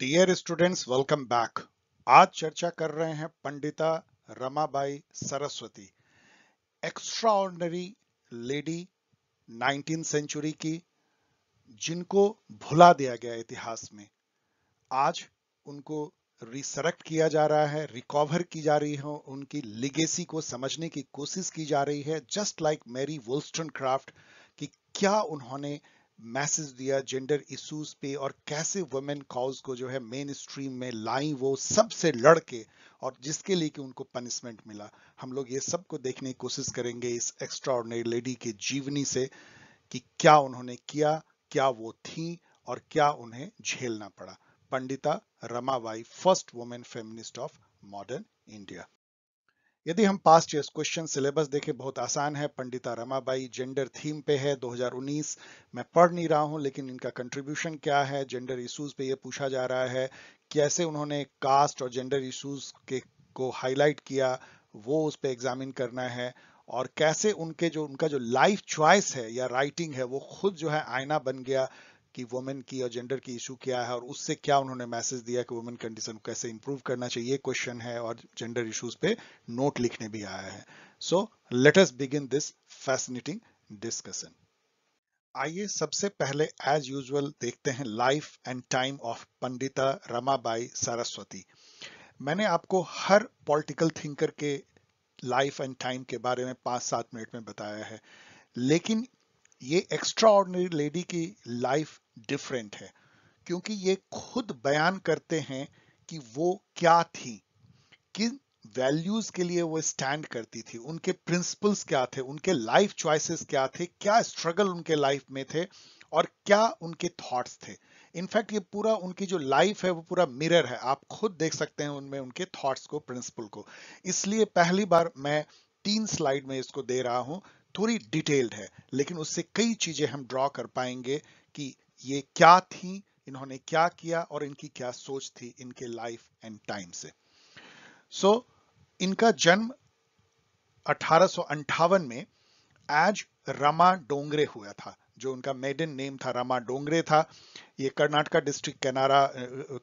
dear students welcome back आज चर्चा कर रहे हैं Pandita Ramabai Saraswati extra lady nineteen century की जिनको भुला दिया गया इतिहास में आज उनको रिसरेक्ट किया जा रहा है रिकवर की जा रही है उनकी लिगेसी को समझने की कोशिश की जा रही है just like Mary Wollstonecraft कि क्या उन्होंने मैसेज दिया जेंडर इश्यूज पे और कैसे वुमेन काउज को जो है मेन स्ट्रीम में लाई वो सबसे लड़ के और जिसके लिए कि उनको पनिशमेंट मिला हम लोग ये सब को देखने की कोशिश करेंगे इस एक्स्ट्रा ऑर्डनरी लेडी के जीवनी से कि क्या उन्होंने किया क्या वो थी और क्या उन्हें झेलना पड़ा Pandita Ramabai first women feminist of modern India यदि हम पास्ट ईयर क्वेश्चन सिलेबस देखें बहुत आसान है पंडिता रमाबाई जेंडर थीम पे है 2019 मैं पढ़ नहीं रहा हूं लेकिन इनका कंट्रीब्यूशन क्या है जेंडर इश्यूज पे ये पूछा जा रहा है कैसे उन्होंने कास्ट और जेंडर इश्यूज के को हाईलाइट किया वो उस पर एग्जामिन करना है और कैसे उनके जो उनका जो लाइफ च्वाइस है या राइटिंग है वो खुद जो है आईना बन गया कि वुमेन की और जेंडर की इशू क्या है और उससे क्या उन्होंने मैसेज दिया कि वुमेन कंडीशन को कैसे इंप्रूव करना चाहिए क्वेश्चन है और जेंडर इश्यूज पे नोट लिखने भी आया है so let us begin this fascinating discussion आइए सबसे पहले एज यूजुअल देखते हैं life and time of Pandita Ramabai Saraswati मैंने आपको हर पॉलिटिकल थिंकर के लाइफ एंड टाइम के बारे में पांच सात मिनट में बताया है लेकिन ये एक्स्ट्रा ऑर्डनरी लेडी की लाइफ डिफरेंट है क्योंकि ये खुद बयान करते हैं कि वो क्या थी किन वैल्यूज के लिए वो स्टैंड करती थी उनके प्रिंसिपल्स क्या थे उनके लाइफ चॉइसेस क्या थे क्या स्ट्रगल उनके लाइफ में थे और क्या उनके थॉट्स थे इनफैक्ट ये पूरा उनकी जो लाइफ है वो पूरा मिरर है आप खुद देख सकते हैं उनमें उनके थॉट्स को प्रिंसिपल को इसलिए पहली बार मैं तीन स्लाइड में इसको दे रहा हूं थोड़ी डिटेल्ड है लेकिन उससे कई चीजें हम ड्रॉ कर पाएंगे कि ये क्या थी इन्होंने क्या किया और इनकी क्या सोच थी इनके लाइफ एंड टाइम से सो so, इनका जन्म अठारह में एज रमा डोंगरे हुआ था जो उनका मेडन नेम था रमा डोंगरे था ये कर्नाटका डिस्ट्रिक्ट केनारा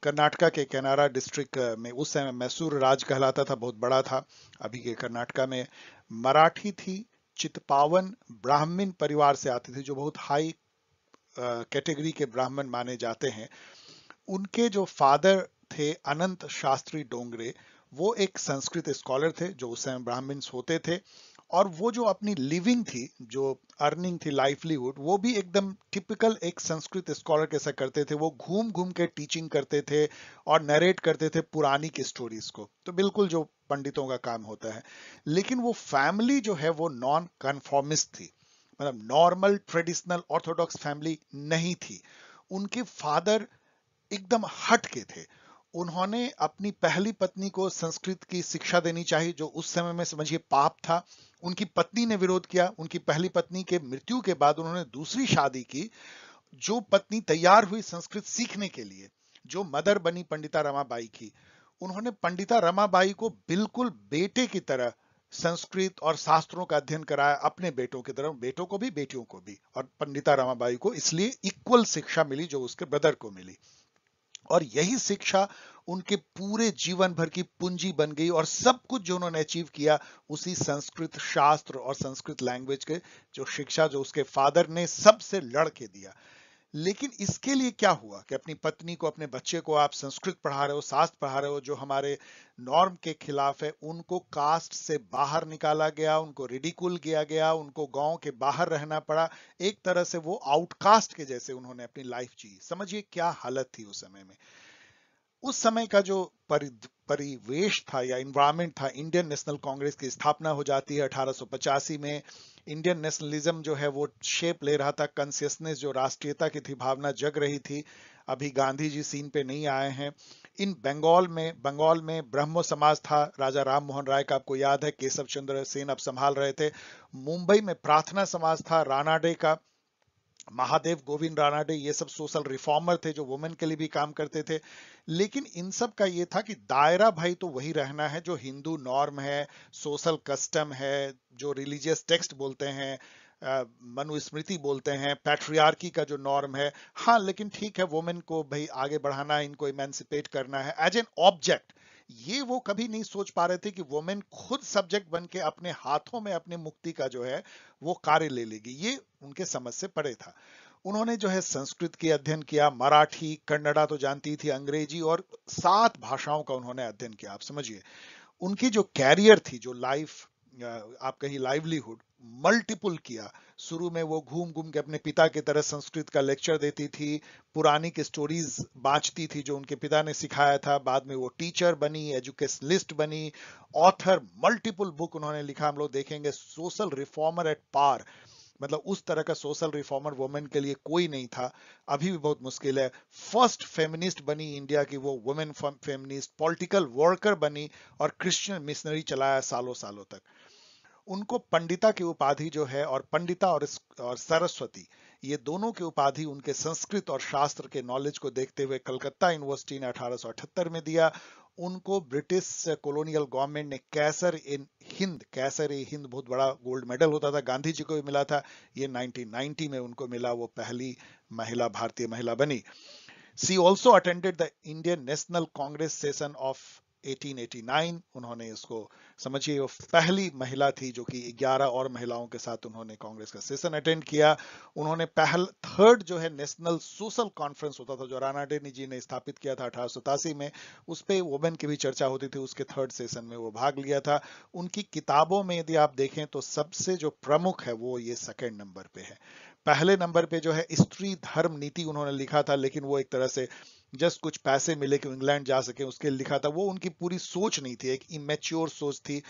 कर्नाटका के कनारा डिस्ट्रिक्ट में उस समय मैसूर राज कहलाता था बहुत बड़ा था अभी के कर्नाटका में मराठी थी चितपावन ब्राह्मण परिवार से आते थे जो बहुत हाई कैटेगरी के ब्राह्मण माने जाते हैं उनके जो फादर थे अनंत शास्त्री डोंगरे वो एक संस्कृत स्कॉलर थे जो उस समय ब्राह्मण्स होते थे और वो जो अपनी लिविंग थी जो अर्निंग थी लाइवलीहुड वो भी एकदम टिपिकल एक संस्कृत स्कॉलर कैसा करते थे वो घूम घूम के टीचिंग करते थे और नरेट करते थे पुरानी की स्टोरीज को तो बिल्कुल जो पंडितों का काम होता है लेकिन वो फैमिली जो है वो नॉन कन्फॉर्मिस्ट थी मतलब नॉर्मल ट्रेडिशनल ऑर्थोडॉक्स फैमिली नहीं थी उनके फादर एकदम हट के थे उन्होंने अपनी पहली पत्नी को संस्कृत की शिक्षा देनी चाहिए जो उस समय में समझिए पाप था उनकी पत्नी ने विरोध किया उनकी पहली पत्नी के मृत्यु के बाद उन्होंने दूसरी शादी की जो पत्नी तैयार हुई संस्कृत सीखने के लिए जो मदर बनी पंडिता रमाबाई की उन्होंने पंडिता रमाबाई को बिल्कुल बेटे की तरह संस्कृत और शास्त्रों का अध्ययन कराया अपने बेटों की तरह बेटों को भी बेटियों को भी और पंडिता रमाबाई को इसलिए इक्वल शिक्षा मिली जो उसके ब्रदर को मिली और यही शिक्षा उनके पूरे जीवन भर की पूंजी बन गई और सब कुछ जो उन्होंने अचीव किया उसी संस्कृत शास्त्र और संस्कृत लैंग्वेज के जो शिक्षा जो उसके फादर ने सबसे लड़के दिया लेकिन इसके लिए क्या हुआ कि अपनी पत्नी को अपने बच्चे को आप संस्कृत पढ़ा रहे हो शास्त्र पढ़ा रहे हो जो हमारे नॉर्म के खिलाफ है उनको कास्ट से बाहर निकाला गया उनको रिडिकुल किया गया उनको गांव के बाहर रहना पड़ा एक तरह से वो आउटकास्ट के जैसे उन्होंने अपनी लाइफ जी समझिए क्या हालत थी उस समय में उस समय का जो परिवेश था या इन्वायरमेंट था इंडियन नेशनल कांग्रेस की स्थापना हो जाती है अठारह में इंडियन नेशनलिज्म जो है वो शेप ले रहा था कंसियसनेस जो राष्ट्रीयता की थी भावना जग रही थी अभी गांधी जी सीन पे नहीं आए हैं इन बंगाल में बंगाल में ब्रह्मो समाज था राजा राम मोहन राय का आपको याद है केशव चंद्र सेन अब संभाल रहे थे मुंबई में प्रार्थना समाज था राणाडे का महादेव गोविंद रानाडे ये सब सोशल रिफॉर्मर थे जो वुमेन के लिए भी काम करते थे लेकिन इन सब का ये था कि दायरा भाई तो वही रहना है जो हिंदू नॉर्म है सोशल कस्टम है जो रिलीजियस टेक्स्ट बोलते हैं मनुस्मृति बोलते हैं पैट्रियार्की का जो नॉर्म है हाँ लेकिन ठीक है वुमेन को भाई आगे बढ़ाना इनको इमेंसिपेट करना है एज एन ऑब्जेक्ट ये वो कभी नहीं सोच पा रहे थे कि वोमेन खुद सब्जेक्ट बन के अपने हाथों में अपने मुक्ति का जो है वो कार्य ले लेगी ये उनके समझ से पड़े था उन्होंने जो है संस्कृत के अध्ययन किया मराठी कन्नड़ा तो जानती थी अंग्रेजी और सात भाषाओं का उन्होंने अध्ययन किया आप समझिए उनकी जो कैरियर थी जो लाइफ आप कहीं लाइवलीहुड मल्टीपल किया शुरू में वो घूम घूम के अपने पिता की तरह संस्कृत का लेक्चर देती थी पुरानी की स्टोरीज बांचती थी जो उनके पिता ने सिखाया था बाद में वो टीचर बनी एजुकेशनिस्ट बनी ऑथर मल्टीपल बुक उन्होंने लिखा हम लोग देखेंगे सोशल रिफॉर्मर एट पार मतलब उस तरह का सोशल रिफॉर्मर वुमेन के लिए कोई नहीं था अभी भी बहुत मुश्किल है फर्स्ट फेमिनिस्ट बनी इंडिया की वो वुमेन फेमिनिस्ट पॉलिटिकल वर्कर बनी और क्रिश्चियन मिशनरी चलाया सालों सालों तक उनको पंडिता की उपाधि जो है और पंडिता और, और सरस्वती ये दोनों की उपाधि उनके संस्कृत और शास्त्र के नॉलेज को देखते हुए कलकत्ता यूनिवर्सिटी ने अठारह में दिया उनको ब्रिटिश कॉलोनियल गवर्नमेंट ने कैसर इन हिंद कैसर ए हिंद बहुत बड़ा गोल्ड मेडल होता था गांधी जी को भी मिला था ये 1990 में उनको मिला वो पहली महिला भारतीय महिला बनी she also attended the Indian National Congress session of 1889 उन्होंने इसको समझिए वो पहली महिला थी जो कि 11 और महिलाओं के साथ उन्होंने कांग्रेस का सेशन अटेंड किया उन्होंने पहल थर्ड जो है नेशनल सोशल कॉन्फ्रेंस होता था जो राणा डेनी जी ने स्थापित किया था अठारह में उस पर वोमेन की भी चर्चा होती थी उसके थर्ड सेशन में वो भाग लिया था उनकी किताबों में यदि आप देखें तो सबसे जो प्रमुख है वो ये सेकेंड नंबर पे है पहले नंबर पे जो है स्त्री धर्म नीति उन्होंने लिखा था लेकिन वो एक तरह से जस्ट कुछ पैसे मिले कि इंग्लैंड जा सके उसके लिखा था वो उनकी पूरी सोच नहीं थी एक इमेच्योर सोच थी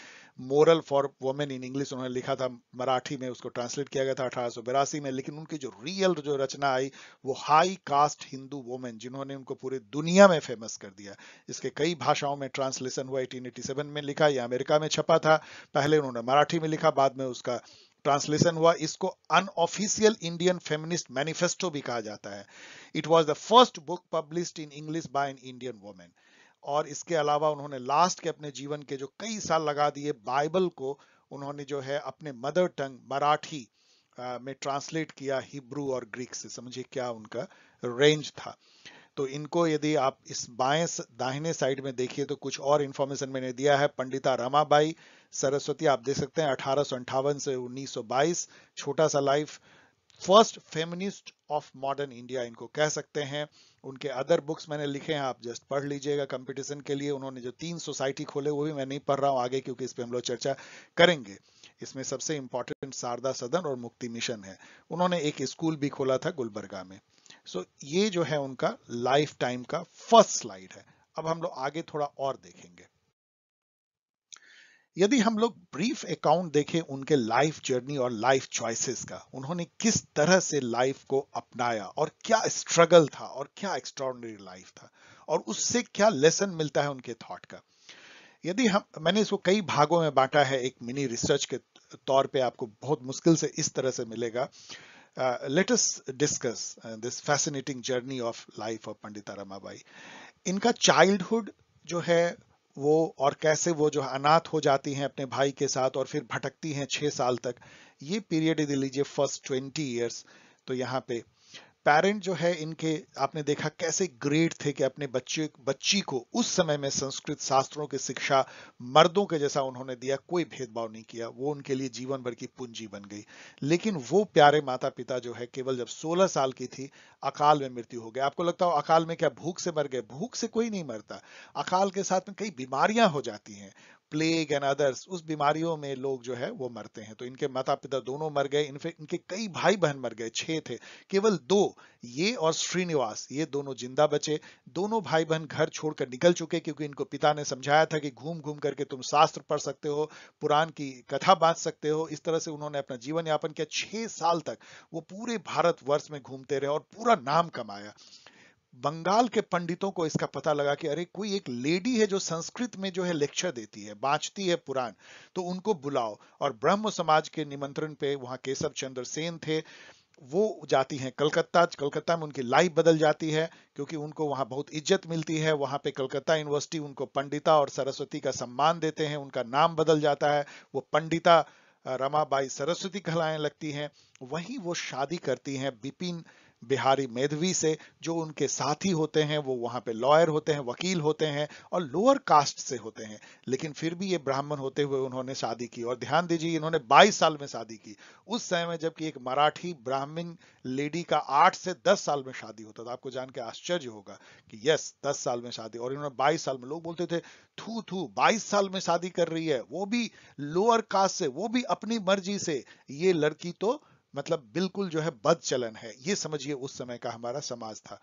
moral for women in English उन्होंने लिखा था मराठी में उसको ट्रांसलेट किया गया था अठारह में लेकिन उनकी जो रियल जो रचना आई वो हाई कास्ट हिंदू वोमेन जिन्होंने उनको पूरी दुनिया में फेमस कर दिया इसके कई भाषाओं में ट्रांसलेशन हुआ एटीन में लिखा या अमेरिका में छपा था पहले उन्होंने मराठी में लिखा बाद में उसका ट्रांसलेशन हुआ इसको अनऑफिशियल इंडियन फेमिनिस्ट मैनिफेस्टो भी कहा जाता है it was the first book publish in English by an Indian women और इसके अलावा उन्होंने लास्ट के अपने जीवन के जो कई साल लगा दिए बाइबल को उन्होंने जो है अपने मदर टंग मराठी में ट्रांसलेट किया हिब्रू और ग्रीक से समझिए क्या उनका रेंज था तो इनको यदि आप इस बाएं दाहिने साइड में देखिए तो कुछ और इन्फॉर्मेशन मैंने दिया है पंडिता रमाबाई सरस्वती आप देख सकते हैं अठारह से 1922 छोटा सा life first feminist of modern India इनको कह सकते हैं उनके अदर बुक्स मैंने लिखे हैं आप जस्ट पढ़ लीजिएगा कंपटीशन के लिए उन्होंने जो तीन सोसाइटी खोले वो भी मैं नहीं पढ़ रहा हूँ आगे क्योंकि इस पर हम लोग चर्चा करेंगे इसमें सबसे इंपॉर्टेंट शारदा सदन और मुक्ति मिशन है उन्होंने एक स्कूल भी खोला था गुलबर्गा में सो ये जो है उनका लाइफ टाइम का फर्स्ट स्लाइड है अब हम लोग आगे थोड़ा और देखेंगे यदि हम लोग ब्रीफ अकाउंट देखें उनके लाइफ जर्नी और लाइफ चॉइसेस का उन्होंने किस तरह से लाइफ को अपनाया और क्या स्ट्रगल था और क्या एक्स्ट्रॉर्डनरी लाइफ था और उससे क्या लेसन मिलता है उनके थॉट का यदि हम मैंने इसको कई भागों में बांटा है एक मिनी रिसर्च के तौर पे आपको बहुत मुश्किल से इस तरह से मिलेगा let's discuss this fascinating journey of life of Pandita Ramabai इनका चाइल्डहुड जो है वो और कैसे वो जो अनाथ हो जाती हैं अपने भाई के साथ और फिर भटकती हैं छह साल तक ये पीरियड दे लीजिए फर्स्ट ट्वेंटी ईयर्स तो यहाँ पे पेरेंट जो है इनके आपने देखा कैसे ग्रेट थे कि अपने बच्चे बच्ची को उस समय में संस्कृत शास्त्रों की शिक्षा मर्दों के जैसा उन्होंने दिया कोई भेदभाव नहीं किया वो उनके लिए जीवन भर की पूंजी बन गई लेकिन वो प्यारे माता पिता जो है केवल जब 16 साल की थी अकाल में मृत्यु हो गई आपको लगता हो अकाल में क्या भूख से मर गए भूख से कोई नहीं मरता अकाल के साथ में कई बीमारियां हो जाती हैं प्लेग एंड अदर्स उस बीमारियों में लोग जो है वो मरते हैं तो इनके माता पिता दोनों मर गए इनफेक्ट इनके कई भाई बहन मर गए छह थे केवल दो ये और श्रीनिवास ये दोनों जिंदा बचे दोनों भाई बहन घर छोड़कर निकल चुके क्योंकि इनको पिता ने समझाया था कि घूम घूम करके तुम शास्त्र पढ़ सकते हो पुराण की कथा बांध सकते हो इस तरह से उन्होंने अपना जीवन यापन किया छह साल तक वो पूरे भारत वर्ष में घूमते रहे और पूरा नाम कमाया बंगाल के पंडितों को इसका पता लगा कि अरे कोई एक लेडी है जो संस्कृत में जो है लेक्चर देती है बांचती है पुराण तो उनको बुलाओ और ब्रह्म समाज के निमंत्रण पे वहां केशव चंद्र सेन थे वो जाती हैं कलकत्ता कलकत्ता में उनकी लाइफ बदल जाती है क्योंकि उनको वहां बहुत इज्जत मिलती है वहां पे कलकत्ता यूनिवर्सिटी उनको पंडिता और सरस्वती का सम्मान देते हैं उनका नाम बदल जाता है वो पंडिता रमाबाई सरस्वती कहलाएं लगती हैं वहीं वो शादी करती हैं बिपिन बिहारी मेधवी से जो उनके साथी होते हैं वो वहां पे लॉयर होते हैं वकील होते हैं और लोअर कास्ट से होते हैं लेकिन फिर भी ये ब्राह्मण होते हुए उन्होंने शादी की और ध्यान दीजिए इन्होंने 22 साल में शादी की उस समय में जबकि एक मराठी ब्राह्मण लेडी का आठ से दस साल में शादी होता था आपको जान के आश्चर्य होगा कि यस दस साल में शादी और इन्होंने बाईस साल में लोग बोलते थे थू थू बाईस साल में शादी कर रही है वो भी लोअर कास्ट से वो भी अपनी मर्जी से ये लड़की तो मतलब बिल्कुल जो है बद चलन है ये समझिए उस समय का हमारा समाज था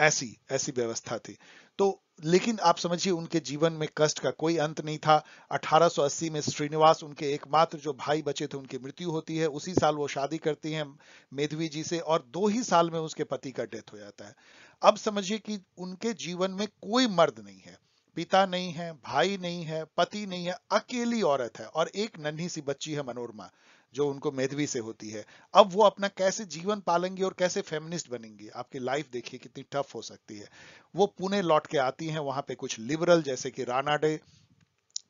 ऐसी ऐसी व्यवस्था थी तो लेकिन आप समझिए उनके जीवन में कष्ट का कोई अंत नहीं था 1880 में श्रीनिवास उनके एकमात्र जो भाई बचे थे उनकी मृत्यु होती है उसी साल वो शादी करती हैं मेधवी जी से और दो ही साल में उसके पति का डेथ हो जाता है अब समझिए कि उनके जीवन में कोई मर्द नहीं है पिता नहीं है भाई नहीं है पति नहीं है अकेली औरत है और एक नन्ही सी बच्ची है मनोरमा जो उनको मेधवी से होती है अब वो अपना कैसे जीवन पालेंगी और कैसे फेमिनिस्ट बनेंगी आपकी लाइफ देखिए कितनी टफ हो सकती है वो पुणे लौट के आती हैं वहां पे कुछ लिबरल जैसे कि रानाडे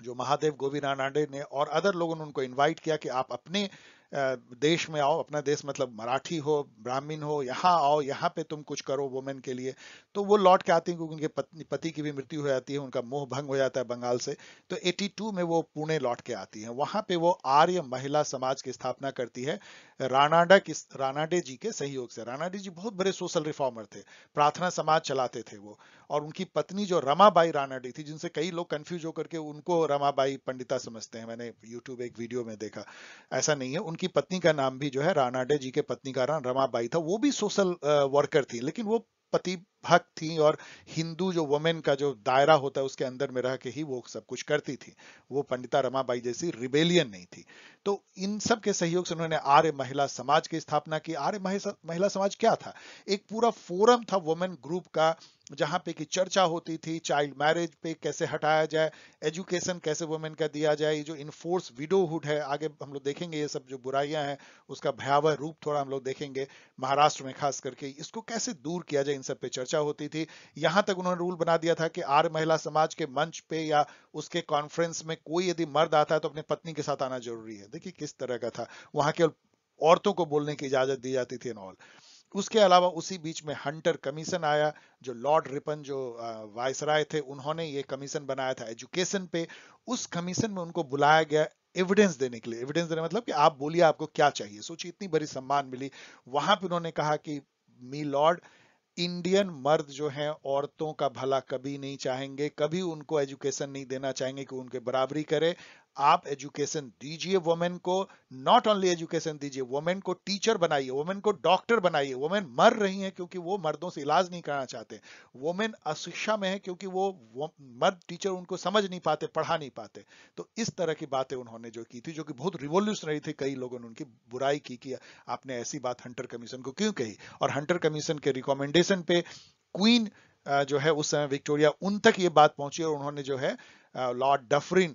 जो महादेव गोविंद रानाडे ने और अदर लोगों ने उनको इन्वाइट किया कि आप अपने देश में आओ अपना देश मतलब मराठी हो ब्राह्मीण हो यहाँ आओ यहाँ पे तुम कुछ करो वुमेन के लिए तो वो लौट के आती हैं क्योंकि उनके पत्नी पति की भी मृत्यु हो जाती है उनका मोह भंग हो जाता है बंगाल से तो 82 में वो पुणे लौट के आती है वहां पे वो आर्य महिला समाज की स्थापना करती है राणाडा की राणाडे जी के सहयोग से राणाडे जी बहुत बड़े सोशल रिफॉर्मर थे प्रार्थना समाज चलाते थे वो और उनकी पत्नी जो रमाबाई रानाडे थी जिनसे कई लोग कंफ्यूज होकर के उनको रमाबाई पंडिता समझते हैं मैंने यूट्यूब एक वीडियो में देखा ऐसा नहीं है उनकी पत्नी का नाम भी जो है राणाडे जी के पत्नी का नाम रमाबाई था वो भी सोशल वर्कर थी लेकिन वो पति भक्त थी और हिंदू जो वुमेन का जो दायरा होता है उसके अंदर में रह के ही वो सब कुछ करती थी वो पंडिता रमाबाई जैसी रिबेलियन नहीं थी तो इन सब के सहयोग से उन्होंने आर्य महिला समाज की स्थापना की आर्य महिला समाज क्या था एक पूरा फोरम था वुमेन ग्रुप का जहां पे की चर्चा होती थी चाइल्ड मैरिज पे कैसे हटाया जाए एजुकेशन कैसे वुमेन का दिया जाए ये जो इनफोर्स विडोहुड है आगे हम लोग देखेंगे ये सब जो बुराइयां हैं उसका भयावह रूप थोड़ा हम लोग देखेंगे महाराष्ट्र में खास करके इसको कैसे दूर किया जाए इन सब पे चर्चा चर्चा होती थी यहां तक उन्होंने रूल बना दिया था कि आर महिला समाज के मंच पे या उसके कॉन्फ्रेंस में कोई यदि मर्द आता है तो अपनी पत्नी के साथ आना जरूरी है देखिए किस तरह का था वहां केवल औरतों को बोलने की इजाजत दी जाती थी एंड ऑल उसके अलावा उसी बीच में हंटर कमीशन आया जो लॉर्ड रिपन जो वायसराय थे उन्होंने ये कमीशन बनाया था एजुकेशन पे उस कमीशन में उनको बुलाया गया एविडेंस देने के लिए एविडेंस देने मतलब कि आप बोलिए आपको क्या चाहिए सोचिए इतनी बड़ी सम्मान मिली वहां पर उन्होंने कहा कि मी लॉर्ड इंडियन मर्द जो हैं औरतों का भला कभी नहीं चाहेंगे कभी उनको एजुकेशन नहीं देना चाहेंगे कि उनके बराबरी करे आप एजुकेशन दीजिए वोमेन को नॉट ओनली एजुकेशन दीजिए वोमेन को टीचर बनाइए वोमेन को डॉक्टर बनाइए वोमेन मर रही हैं क्योंकि वो मर्दों से इलाज नहीं कराना चाहते वोमेन अशिक्षा में है क्योंकि वो, वो मर्द टीचर उनको समझ नहीं पाते पढ़ा नहीं पाते तो इस तरह की बातें उन्होंने जो की थी जो कि बहुत रिवोल्यूशनरी थी कई लोगों ने उनकी बुराई की कि आपने ऐसी बात हंटर कमीशन को क्यों कही और हंटर कमीशन के रिकॉमेंडेशन पे क्वीन जो है उस समय विक्टोरिया उन तक ये बात पहुंची और उन्होंने जो है लॉर्ड डफरिन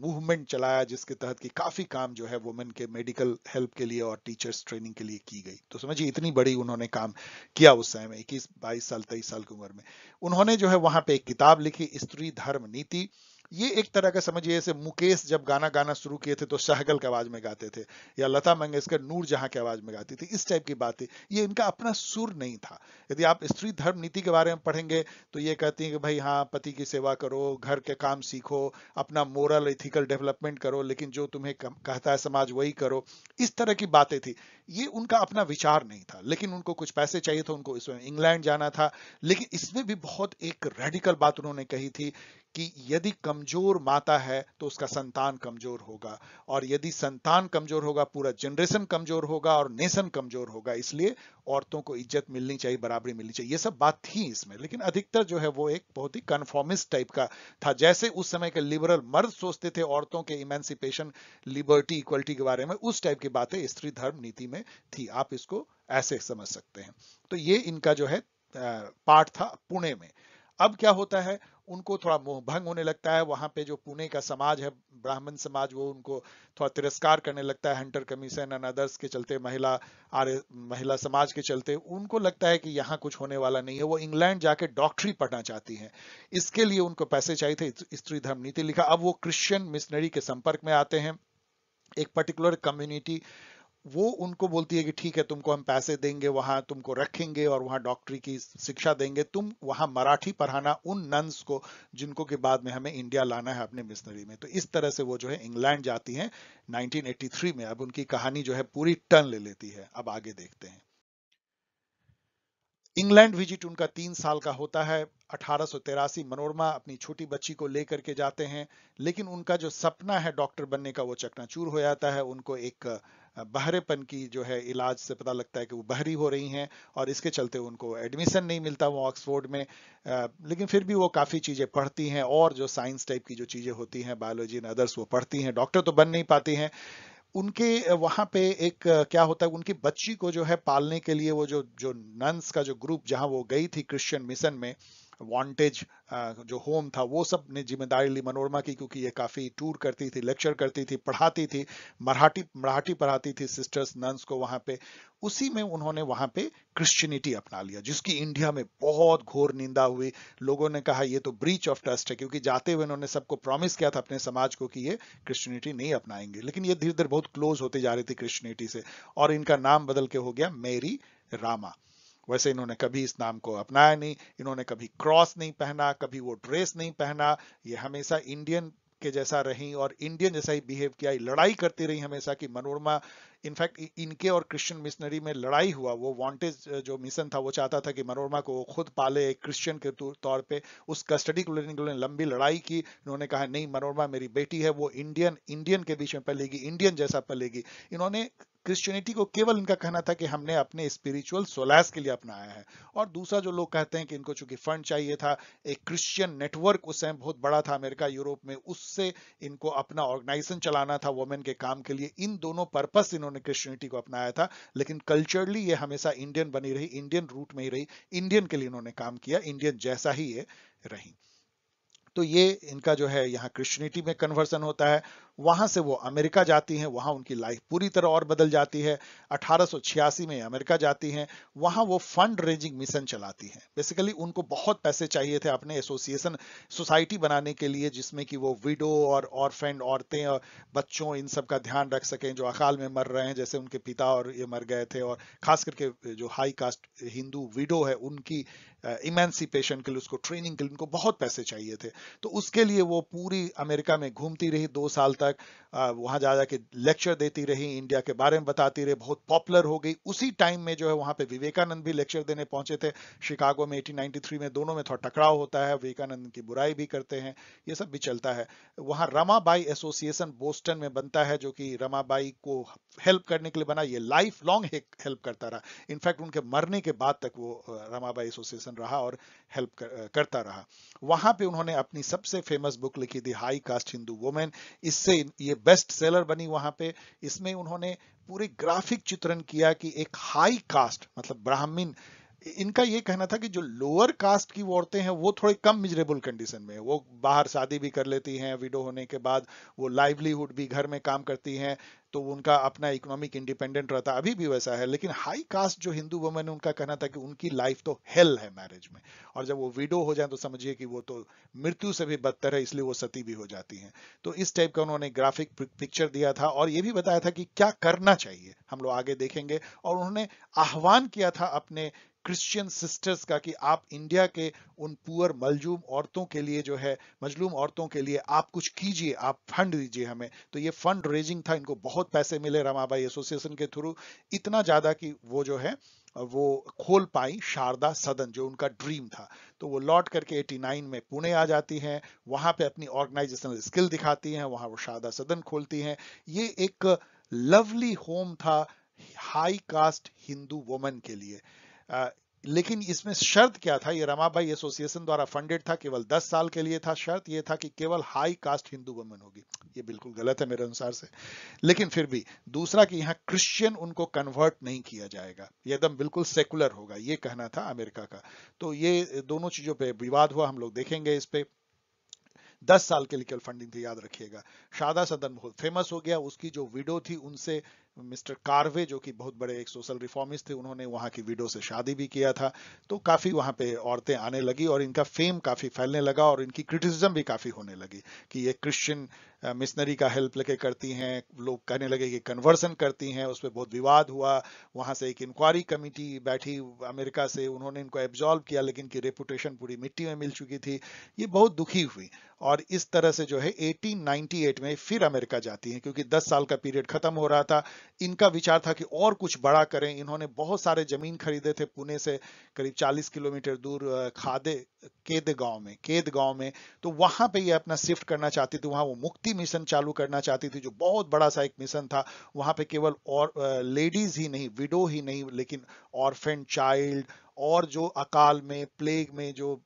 मूवमेंट चलाया जिसके तहत कि काफी काम जो है वुमेन के मेडिकल हेल्प के लिए और टीचर्स ट्रेनिंग के लिए की गई तो समझिए इतनी बड़ी उन्होंने काम किया उस समय में इक्कीस बाईस साल तेईस साल की उम्र में उन्होंने जो है वहां पे एक किताब लिखी स्त्री धर्म नीति ये एक तरह का समझिए जैसे मुकेश जब गाना गाना शुरू किए थे तो सहगल की आवाज में गाते थे या लता मंगेशकर नूर जहां की आवाज में गाती थी इस टाइप की बात थी ये इनका अपना सुर नहीं था यदि आप स्त्री धर्म नीति के बारे में पढ़ेंगे तो ये कहती हैं कि भाई हाँ पति की सेवा करो घर के काम सीखो अपना मोरल इथिकल डेवलपमेंट करो लेकिन जो तुम्हें कहता है समाज वही करो इस तरह की बातें थी ये उनका अपना विचार नहीं था लेकिन उनको कुछ पैसे चाहिए थे उनको इसमें इंग्लैंड जाना था लेकिन इसमें भी बहुत एक रेडिकल बात उन्होंने कही थी कि यदि कमजोर माता है तो उसका संतान कमजोर होगा और यदि संतान कमजोर होगा पूरा जनरेशन कमजोर होगा और नेशन कमजोर होगा इसलिए औरतों को इज्जत मिलनी चाहिए बराबरी मिलनी चाहिए ये सब बात थी इसमें लेकिन अधिकतर जो है वो एक बहुत ही कन्फॉर्मिस्ट टाइप का था जैसे उस समय के लिबरल मर्द सोचते थे औरतों के इमेंसिपेशन लिबर्टी इक्वलिटी के बारे में उस टाइप की बातें स्त्री धर्म नीति में थी आप इसको ऐसे समझ सकते हैं तो ये इनका जो है पाठ था पुणे में अब क्या होता है उनको थोड़ा मोह भंग होने लगता है वहां पे जो पुणे का समाज है ब्राह्मण समाज वो उनको थोड़ा तिरस्कार करने लगता है हंटर कमीशन एंड अदर्स के चलते महिला आर्य महिला समाज के चलते उनको लगता है कि यहाँ कुछ होने वाला नहीं है वो इंग्लैंड जाके डॉक्टरी पढ़ना चाहती हैं इसके लिए उनको पैसे चाहिए थे स्त्री धर्म नीति लिखा अब वो क्रिश्चियन मिशनरी के संपर्क में आते हैं एक पर्टिकुलर कम्युनिटी वो उनको बोलती है कि ठीक है तुमको हम पैसे देंगे वहां तुमको रखेंगे और वहां डॉक्टरी की शिक्षा देंगे तुम वहां मराठी पढ़ाना उन नंस को जिनको के बाद में हमें इंडिया लाना है अपने मिशनरी में तो इस तरह से वो जो है इंग्लैंड जाती हैं 1983 में अब उनकी कहानी जो है पूरी टर्न ले लेती है अब आगे देखते हैं इंग्लैंड विजिट उनका तीन साल का होता है अठारह मनोरमा अपनी छोटी बच्ची को लेकर के जाते हैं लेकिन उनका जो सपना है डॉक्टर बनने का वो चकनाचूर हो जाता है उनको एक बहरेपन की जो है इलाज से पता लगता है कि वो बहरी हो रही हैं और इसके चलते उनको एडमिशन नहीं मिलता वो ऑक्सफोर्ड में लेकिन फिर भी वो काफ़ी चीज़ें पढ़ती हैं और जो साइंस टाइप की जो चीज़ें होती हैं बायोलॉजी एंड अदर्स वो पढ़ती हैं डॉक्टर तो बन नहीं पाती हैं उनके वहाँ पे एक क्या होता है उनकी बच्ची को जो है पालने के लिए वो जो जो नंस का जो ग्रुप जहाँ वो गई थी क्रिश्चियन मिशन में वॉन्टेज uh, जो होम था वो सब ने जिम्मेदारी ली मनोरमा की क्योंकि ये काफ़ी टूर करती थी लेक्चर करती थी पढ़ाती थी मराठी मराठी पढ़ाती थी सिस्टर्स नंस को वहां पे उसी में उन्होंने वहां पे क्रिश्चियनिटी अपना लिया जिसकी इंडिया में बहुत घोर निंदा हुई लोगों ने कहा ये तो ब्रीच ऑफ ट्रस्ट है क्योंकि जाते हुए उन्होंने सबको प्रॉमिस किया था अपने समाज को कि ये क्रिश्चियनिटी नहीं अपनाएंगे लेकिन ये धीरे धीरे बहुत क्लोज होते जा रही थी क्रिश्चियनिटी से और इनका नाम बदल के हो गया मेरी रामा वैसे इन्होंने कभी इस नाम को अपनाया नहीं इन्होंने कभी क्रॉस नहीं पहना कभी वो ड्रेस नहीं पहना ये हमेशा इंडियन के जैसा रही और इंडियन जैसा ही बिहेव किया लड़ाई करती रही हमेशा कि मनोरमा इनफैक्ट इनके और क्रिश्चियन मिशनरी में लड़ाई हुआ वो वांटेज जो मिशन था वो चाहता था कि मनोरमा को खुद पाले एक क्रिश्चियन के तौर पे उस कस्टडी को लेने के लिए लंबी लड़ाई की इन्होंने कहा नहीं मनोरमा मेरी बेटी है वो इंडियन इंडियन के बीच में पलेगी इंडियन जैसा पलेगी इन्होंने क्रिश्चियनिटी को केवल इनका कहना था कि हमने अपने स्पिरिचुअल सोलैस के लिए अपनाया है और दूसरा जो लोग कहते हैं कि इनको चूंकि फंड चाहिए था एक क्रिश्चियन नेटवर्क उस समय बहुत बड़ा था अमेरिका यूरोप में उससे इनको अपना ऑर्गेनाइजेशन चलाना था वोमेन के काम के लिए इन दोनों पर्पस इन्होंने उन्होंने क्रिश्चियनिटी को अपनाया था लेकिन कल्चरली ये हमेशा इंडियन बनी रही इंडियन रूट में ही रही इंडियन के लिए उन्होंने काम किया इंडियन जैसा ही ये रही तो ये इनका जो है यहाँ क्रिश्चनिटी में कन्वर्सन होता है वहां से वो अमेरिका जाती हैं वहां उनकी लाइफ पूरी तरह और बदल जाती है 1886 में अमेरिका जाती हैं वहां वो फंड रेजिंग मिशन चलाती हैं बेसिकली उनको बहुत पैसे चाहिए थे अपने एसोसिएशन सोसाइटी बनाने के लिए जिसमें कि वो विडो और ऑरफेंड औरतें और बच्चों इन सब का ध्यान रख सकें जो अकाल में मर रहे हैं जैसे उनके पिता और ये मर गए थे और खास करके जो हाई कास्ट हिंदू विडो है उनकी इमेंसिपेशन के लिए उसको ट्रेनिंग के लिए उनको बहुत पैसे चाहिए थे तो उसके लिए वो पूरी अमेरिका में घूमती रही दो साल तक वहां जा जाके लेक्चर देती रही इंडिया के बारे में बताती रही बहुत पॉपुलर हो गई उसी टाइम में जो है वहां पे विवेकानंद भी लेक्चर देने पहुंचे थे शिकागो में एटीन में दोनों में थोड़ा टकराव होता है विवेकानंद की बुराई भी करते हैं ये सब भी चलता है वहां रमाबाई एसोसिएशन बोस्टन में बनता है जो कि रमाबाई को हेल्प करने के लिए बना ये लाइफ लॉन्ग हेल्प करता रहा इनफैक्ट उनके मरने के बाद तक वो रमाबाई एसोसिएशन पर्सन रहा और हेल्प कर, करता रहा वहां पे उन्होंने अपनी सबसे फेमस बुक लिखी थी हाई कास्ट हिंदू वुमेन इससे ये बेस्ट सेलर बनी वहां पे इसमें उन्होंने पूरे ग्राफिक चित्रण किया कि एक हाई कास्ट मतलब ब्राह्मीण इनका ये कहना था कि जो लोअर कास्ट की औरतें हैं वो थोड़े कम मिजरेबल कंडीशन में है वो बाहर शादी भी कर लेती हैं विडो होने के बाद वो लाइवलीहुड भी घर में काम करती हैं तो उनका अपना इकोनॉमिक इंडिपेंडेंट रहता अभी भी वैसा है लेकिन हाई कास्ट जो हिंदू वुमेन उनका कहना था कि उनकी लाइफ तो हेल है मैरिज में और जब वो विडो हो जाए तो समझिए कि वो तो मृत्यु से भी बदतर है इसलिए वो सती भी हो जाती है तो इस टाइप का उन्होंने ग्राफिक पिक्चर दिया था और ये भी बताया था कि क्या करना चाहिए हम लोग आगे देखेंगे और उन्होंने आह्वान किया था अपने क्रिश्चियन सिस्टर्स का कि आप इंडिया के उन पुअर मलजूम औरतों के लिए जो है मजलूम औरतों के लिए आप कुछ कीजिए आप फंड दीजिए हमें तो ये फंड रेजिंग था इनको बहुत पैसे मिले रमाबाई एसोसिएशन के थ्रू इतना ज्यादा कि वो जो है वो खोल पाई शारदा सदन जो उनका ड्रीम था तो वो लौट करके 89 में पुणे आ जाती हैं वहां पे अपनी ऑर्गेनाइजेशनल स्किल दिखाती हैं वहां वो शारदा सदन खोलती हैं ये एक लवली होम था हाई कास्ट हिंदू वुमन के लिए लेकिन इसमें शर्त क्या था ये रमाबाई एसोसिएशन द्वारा फंडेड था केवल 10 साल के लिए था शर्त ये था कि केवल हाई कास्ट हिंदू वुमेन होगी ये बिल्कुल गलत है मेरे अनुसार से लेकिन फिर भी दूसरा कि यहाँ क्रिश्चियन उनको कन्वर्ट नहीं किया जाएगा ये एकदम बिल्कुल सेकुलर होगा ये कहना था अमेरिका का तो ये दोनों चीजों पर विवाद हुआ हम लोग देखेंगे इस पर दस साल के लिए केवल फंडिंग थी याद रखिएगा शादा सदन बहुत फेमस हो गया उसकी जो विडो थी उनसे मिस्टर कार्वे जो कि बहुत बड़े एक सोशल रिफॉर्मिस्ट थे उन्होंने वहाँ की विडो से शादी भी किया था तो काफ़ी वहाँ पे औरतें आने लगी और इनका फेम काफ़ी फैलने लगा और इनकी क्रिटिसिज्म भी काफ़ी होने लगी कि ये क्रिश्चियन मिशनरी का हेल्प लेके करती हैं लोग कहने लगे कि कन्वर्सन करती हैं उस पर बहुत विवाद हुआ वहां से एक इंक्वायरी कमेटी बैठी अमेरिका से उन्होंने इनको एब्जॉल्व किया लेकिन इनकी रेपुटेशन पूरी मिट्टी में मिल चुकी थी ये बहुत दुखी हुई और इस तरह से जो है 1898 में फिर अमेरिका जाती हैं क्योंकि 10 साल का पीरियड खत्म हो रहा था इनका विचार था कि और कुछ बड़ा करें इन्होंने बहुत सारे जमीन खरीदे थे पुणे से करीब 40 किलोमीटर दूर खादे केद गांव में केद गांव में तो वहां पे ये अपना शिफ्ट करना चाहती थी वहां वो मुक्ति मिशन चालू करना चाहती थी जो बहुत बड़ा सा एक मिशन था वहां पे केवल और लेडीज ही नहीं विडो ही नहीं लेकिन ऑर्फेन चाइल्ड और जो अकाल में प्लेग में जो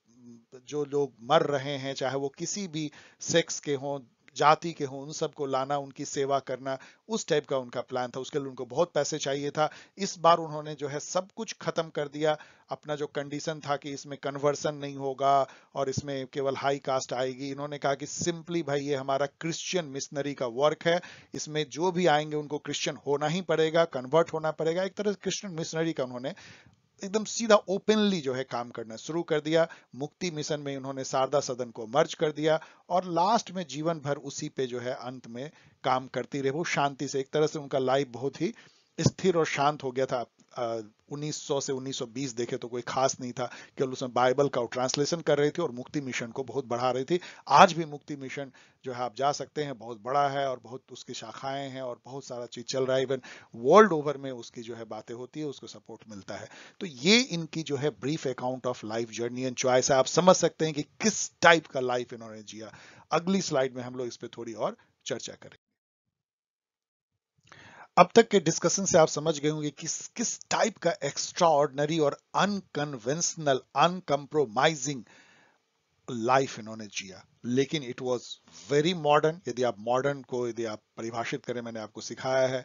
जो लोग मर रहे हैं चाहे वो किसी भी सेक्स के हों जाति के हों उन सबको लाना उनकी सेवा करना उस टाइप का उनका प्लान था उसके लिए उनको बहुत पैसे चाहिए था इस बार उन्होंने जो है सब कुछ खत्म कर दिया अपना जो कंडीशन था कि इसमें कन्वर्सन नहीं होगा और इसमें केवल हाई कास्ट आएगी इन्होंने कहा कि सिंपली भाई ये हमारा क्रिश्चियन मिशनरी का वर्क है इसमें जो भी आएंगे उनको क्रिश्चियन होना ही पड़ेगा कन्वर्ट होना पड़ेगा एक तरह से क्रिश्चियन मिशनरी का उन्होंने एकदम सीधा ओपनली जो है काम करना शुरू कर दिया मुक्ति मिशन में उन्होंने शारदा सदन को मर्ज कर दिया और लास्ट में जीवन भर उसी पे जो है अंत में काम करती रही वो शांति से एक तरह से उनका लाइफ बहुत ही स्थिर और शांत हो गया था Uh, 1900 से 1920 देखे तो कोई खास नहीं था केवल उसमें बाइबल का ट्रांसलेशन कर रही थी और मुक्ति मिशन को बहुत बढ़ा रही थी आज भी मुक्ति मिशन जो है आप जा सकते हैं बहुत बड़ा है और बहुत उसकी शाखाएं हैं और बहुत सारा चीज चल रहा है इवन वर्ल्ड ओवर में उसकी जो है बातें होती है उसको सपोर्ट मिलता है तो ये इनकी जो है brief account of life journey and choice है आप समझ सकते हैं कि किस टाइप का लाइफ इन्होंने जिया अगली स्लाइड में हम लोग इस पर थोड़ी और चर्चा करें अब तक के डिस्कशन से आप समझ गए होंगे कि किस टाइप का एक्स्ट्रा ऑर्डनरी और अनकन्वेंशनल अनकम्प्रोमाइजिंग लाइफ इन्होंने जिया लेकिन इट वाज वेरी मॉडर्न यदि आप मॉडर्न को यदि आप परिभाषित करें मैंने आपको सिखाया है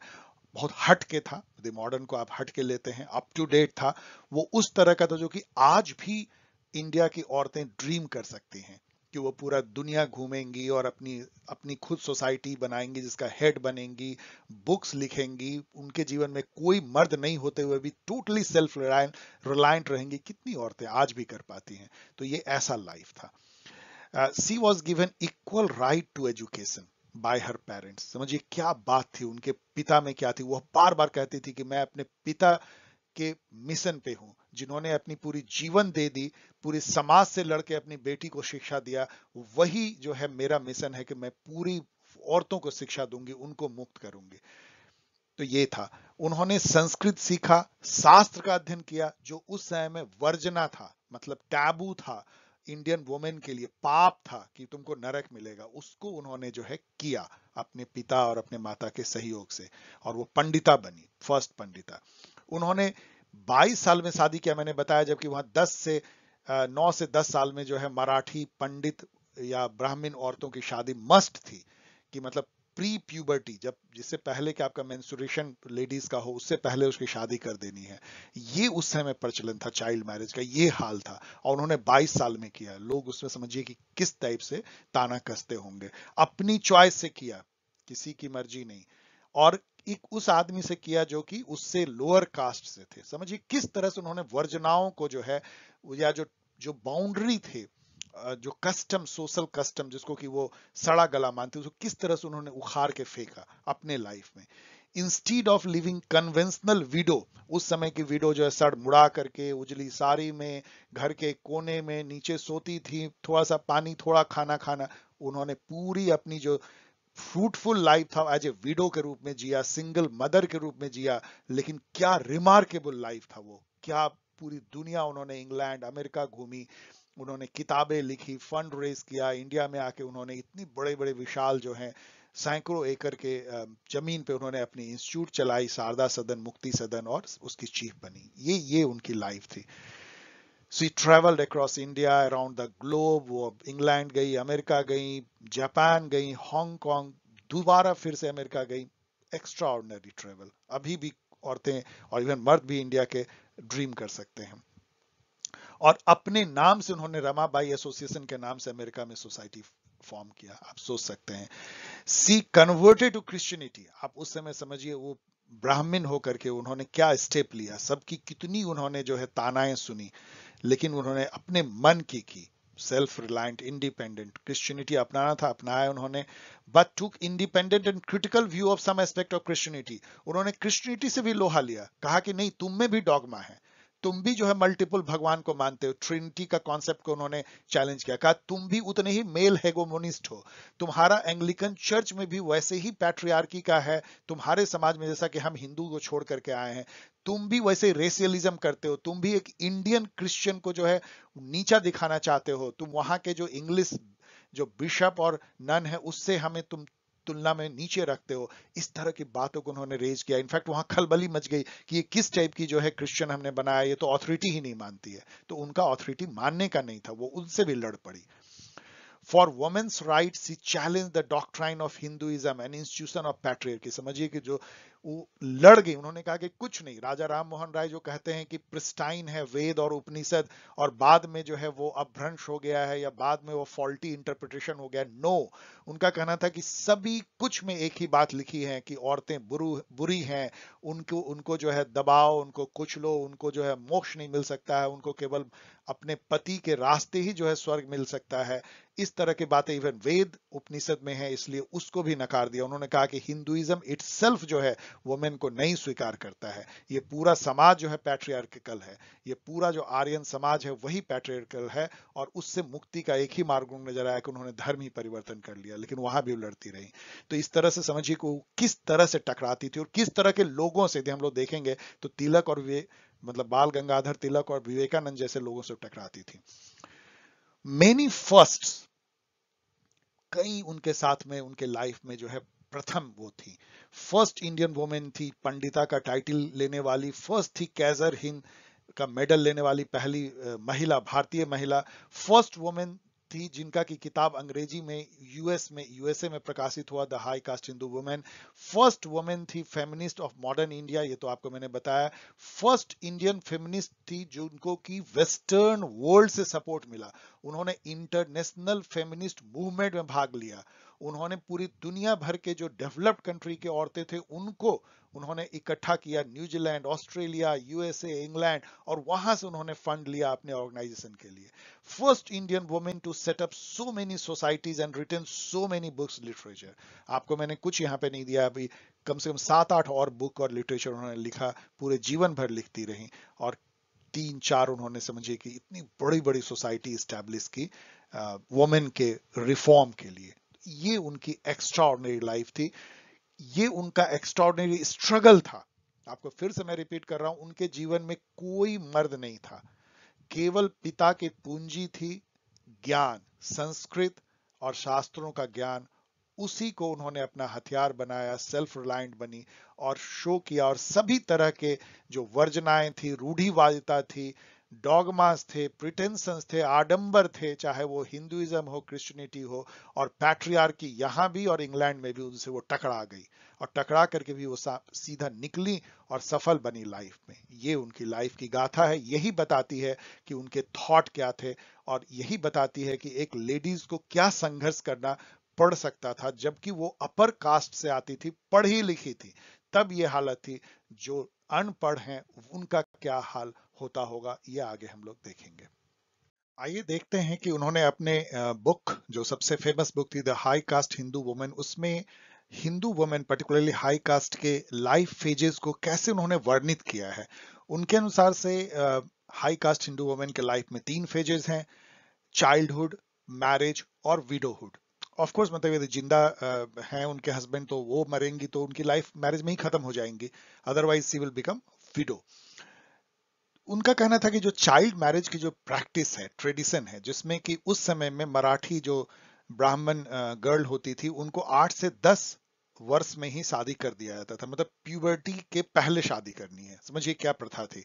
बहुत हट के था यदि मॉडर्न को आप हट के लेते हैं अप टू डेट था वो उस तरह का था जो कि आज भी इंडिया की औरतें ड्रीम कर सकती हैं कि वो पूरा दुनिया घूमेंगी और अपनी अपनी खुद सोसाइटी बनाएंगी जिसका हेड बनेंगी बुक्स लिखेंगी उनके जीवन में कोई मर्द नहीं होते हुए भी टोटली सेल्फ रिलायंट रहेंगी कितनी औरतें आज भी कर पाती हैं तो ये ऐसा लाइफ था she was given equal right to education by her parents समझिए क्या बात थी उनके पिता में क्या थी वह बार बार कहती थी कि मैं अपने पिता uh, के मिशन पे हूं जिन्होंने अपनी पूरी जीवन दे दी पूरे समाज से लड़के अपनी बेटी को शिक्षा दिया वही जो है मेरा मिशन है कि मैं पूरी औरतों को शिक्षा दूंगी उनको मुक्त करूंगी तो ये था उन्होंने संस्कृत सीखा शास्त्र का अध्ययन किया जो उस समय में वर्जना था मतलब टैबू था इंडियन वुमेन के लिए पाप था कि तुमको नरक मिलेगा उसको उन्होंने जो है किया अपने पिता और अपने माता के सहयोग से और वो पंडिता बनी फर्स्ट पंडिता उन्होंने 22 साल में शादी किया मैंने बताया जबकि वहां 10 से नौ से 10 साल में जो है मराठी पंडित या ब्राह्मण औरतों की शादी मस्ट थी कि मतलब प्री प्यूबर्टी जब जिससे पहले कि आपका मेंसुरेशन लेडीज का हो उससे पहले उसकी शादी कर देनी है ये उस समय प्रचलन था चाइल्ड मैरिज का ये हाल था और उन्होंने 22 साल में किया लोग उसमें समझिए कि किस टाइप से ताना कसते होंगे अपनी चॉइस से किया किसी की मर्जी नहीं और एक उस आदमी से किया जो कि उससे लोअर कास्ट से थे समझिए किस तरह से उन्होंने वर्जनाओं को जो है या जो जो बाउंड्री थे जो कस्टम सोशल कस्टम जिसको कि वो सड़ा गला मानते उसको किस तरह से उन्होंने उखाड़ के फेंका अपने लाइफ में instead of living conventional widow उस समय की विडो जो है सड़ मुड़ा करके उजली साड़ी में घर के कोने में नीचे सोती थी थोड़ा सा पानी थोड़ा खाना खाना उन्होंने पूरी अपनी जो फ्रूटफुल लाइफ था एज ए विडो के रूप में जिया सिंगल मदर के रूप में जिया लेकिन क्या रिमार्केबल लाइफ था वो क्या पूरी दुनिया उन्होंने इंग्लैंड अमेरिका घूमी उन्होंने किताबें लिखी फंड रेज किया इंडिया में आके उन्होंने इतनी बड़े बड़े विशाल जो हैं सैकड़ों एकड़ के जमीन पे उन्होंने अपनी इंस्टीट्यूट चलाई शारदा सदन मुक्ति सदन और उसकी चीफ बनी ये ये उनकी लाइफ थी she traveled across India, around the globe, वो इंग्लैंड गई अमेरिका गई जापान गई हांगकांग दोबारा फिर से अमेरिका गई एक्स्ट्रा ऑर्डनरी ट्रेवल अभी भी औरतें और इवन मर्द भी इंडिया के ड्रीम कर सकते हैं और अपने नाम से उन्होंने रमाबाई एसोसिएशन के नाम से अमेरिका में सोसाइटी फॉर्म किया आप सोच सकते हैं सी कन्वर्टेड टू क्रिश्चियनिटी आप उस समय समझिए वो ब्राह्मण होकर के उन्होंने क्या स्टेप लिया सबकी कितनी उन्होंने जो है तानाएं सुनी लेकिन उन्होंने अपने मन की की सेल्फ रिलायंट इंडिपेंडेंट क्रिश्चियनिटी अपनाना था अपनाया उन्होंने but took independent and critical view of some aspect of Christianity उन्होंने क्रिश्चियनिटी से भी लोहा लिया कहा कि नहीं तुम में भी डॉगमा है तुम भी जो है मल्टीपल भगवान को मानते हो ट्रिनिटी का कॉन्सेप्ट को उन्होंने चैलेंज किया कहा तुम भी उतने ही मेल हेगोमोनिस्ट हो तुम्हारा एंग्लिकन चर्च में भी वैसे ही पैट्रियार्की का है तुम्हारे समाज में जैसा कि हम हिंदू को छोड़ करके आए हैं तुम भी वैसे रेसियलिज्म करते हो तुम भी एक इंडियन क्रिश्चियन को जो है नीचा दिखाना चाहते हो तुम वहां के जो इंग्लिश जो बिशप और नन है उससे हमें तुम तुलना में नीचे रखते हो इस तरह की बातों को उन्होंने रेज किया इनफैक्ट वहां खलबली मच गई कि ये किस टाइप की जो है क्रिश्चियन हमने बनाया ये तो ऑथोरिटी ही नहीं मानती है तो उनका ऑथोरिटी मानने का नहीं था वो उनसे भी लड़ पड़ी for women's right she challenge the doctrine of Hinduism and institution of patriarchy समझिए कि जो वो लड़ गई उन्होंने कहा कि कुछ नहीं राजा राम मोहन राय जो कहते हैं कि प्रिस्टाइन है वेद और उपनिषद और बाद में जो है वो अभ्रंश हो गया है या बाद में वो फॉल्टी इंटरप्रिटेशन हो गया नो उनका कहना था कि सभी कुछ में एक ही बात लिखी है कि औरतें बुरु बुरी हैं उनको उनको जो है दबाओ उनको कुचलो उनको जो है मोक्ष नहीं मिल सकता है उनको केवल अपने पति के रास्ते ही जो है स्वर्ग मिल सकता है इस तरह की बातें इवन वेद उपनिषद में है इसलिए उसको भी नकार दिया उन्होंने कहा कि हिंदुइज्म इट्स जो है वुमेन को नहीं स्वीकार करता है ये पूरा समाज जो है पैट्रियार्किकल है ये पूरा जो आर्यन समाज है वही पैट्रियार्किकल है और उससे मुक्ति का एक ही मार्ग नजर आया कि उन्होंने धर्म ही परिवर्तन कर लिया लेकिन वहां भी लड़ती रही तो इस तरह से समझिए कि किस तरह से टकराती थी और किस तरह के लोगों से यदि हम लोग देखेंगे तो तिलक और वे मतलब बाल गंगाधर तिलक और विवेकानंद जैसे लोगों से टकराती थी मेनी फर्स्ट कई उनके साथ में उनके लाइफ में जो है प्रथम वो थी फर्स्ट इंडियन वुमेन थी पंडिता का टाइटल लेने वाली फर्स्ट थी कैजर हिंद का मेडल लेने वाली पहली महिला भारतीय महिला फर्स्ट वुमेन थी जिनका की किताब अंग्रेजी में यूएस में यूएसए में प्रकाशित हुआ the high caste Hindu women first women थी फेमिनिस्ट ऑफ मॉडर्न इंडिया ये तो आपको मैंने बताया फर्स्ट इंडियन फेमिनिस्ट थी जिनको की वेस्टर्न वर्ल्ड से सपोर्ट मिला उन्होंने इंटरनेशनल फेमिनिस्ट मूवमेंट में भाग लिया उन्होंने पूरी दुनिया भर के जो डेवलप्ड कंट्री के औरतें थे उनको उन्होंने इकट्ठा किया न्यूजीलैंड ऑस्ट्रेलिया यूएसए इंग्लैंड और वहां से उन्होंने फंड लिया अपने ऑर्गेनाइजेशन के लिए first Indian women to set up so many societies and return so many books literature आपको मैंने कुछ यहाँ पे नहीं दिया अभी कम से कम सात आठ और बुक और लिटरेचर उन्होंने लिखा पूरे जीवन भर लिखती रही और तीन चार उन्होंने समझिए कि इतनी बड़ी बड़ी सोसाइटी स्टैब्लिश की वुमेन के रिफॉर्म के लिए ये उनकी एक्स्ट्रॉर्डनरी लाइफ थी ये उनका एक्स्ट्रॉर्डनरी स्ट्रगल था आपको फिर से मैं रिपीट कर रहा हूं उनके जीवन में कोई मर्द नहीं था केवल पिता की पूंजी थी ज्ञान संस्कृत और शास्त्रों का ज्ञान उसी को उन्होंने अपना हथियार बनाया सेल्फ रिलायंट बनी और शो किया और सभी तरह के जो वर्जनाएं थी रूढ़ीवादिता थी डॉगमास थे प्रिटेंशन थे आडंबर थे चाहे वो हिंदुइज्म हो क्रिश्चियनिटी हो और पैट्रियार्की यहां भी और इंग्लैंड में भी उनसे वो टकरा गई और टकरा करके भी वो सीधा निकली और सफल बनी लाइफ में ये उनकी लाइफ की गाथा है यही बताती है कि उनके थॉट क्या थे और यही बताती है कि एक लेडीज को क्या संघर्ष करना पड़ सकता था जबकि वो अपर कास्ट से आती थी पढ़ी लिखी थी तब ये हालत थी जो अनपढ़ हैं उनका क्या हाल होता होगा ये आगे हम लोग देखेंगे आइए देखते हैं कि उन्होंने अपने बुक जो सबसे फेमस बुक थी the high caste Hindu women उसमें Hindu women particularly high caste के लाइफ फेजेस को कैसे उन्होंने वर्णित किया है उनके अनुसार से हाई कास्ट हिंदू वुमेन के लाइफ में तीन फेजेस हैं चाइल्डहुड मैरिज और विडोहुड ऑफकोर्स मतलब यदि जिंदा हैं उनके हस्बैंड तो वो मरेंगी तो उनकी लाइफ मैरिज में ही खत्म हो जाएंगी otherwise she will become widow उनका कहना था कि जो चाइल्ड मैरिज की जो प्रैक्टिस है ट्रेडिशन है जिसमें कि उस समय में मराठी जो ब्राह्मण गर्ल होती थी उनको आठ से दस वर्ष में ही शादी कर दिया जाता था मतलब प्यूबर्टी के पहले शादी करनी है समझिए क्या प्रथा थी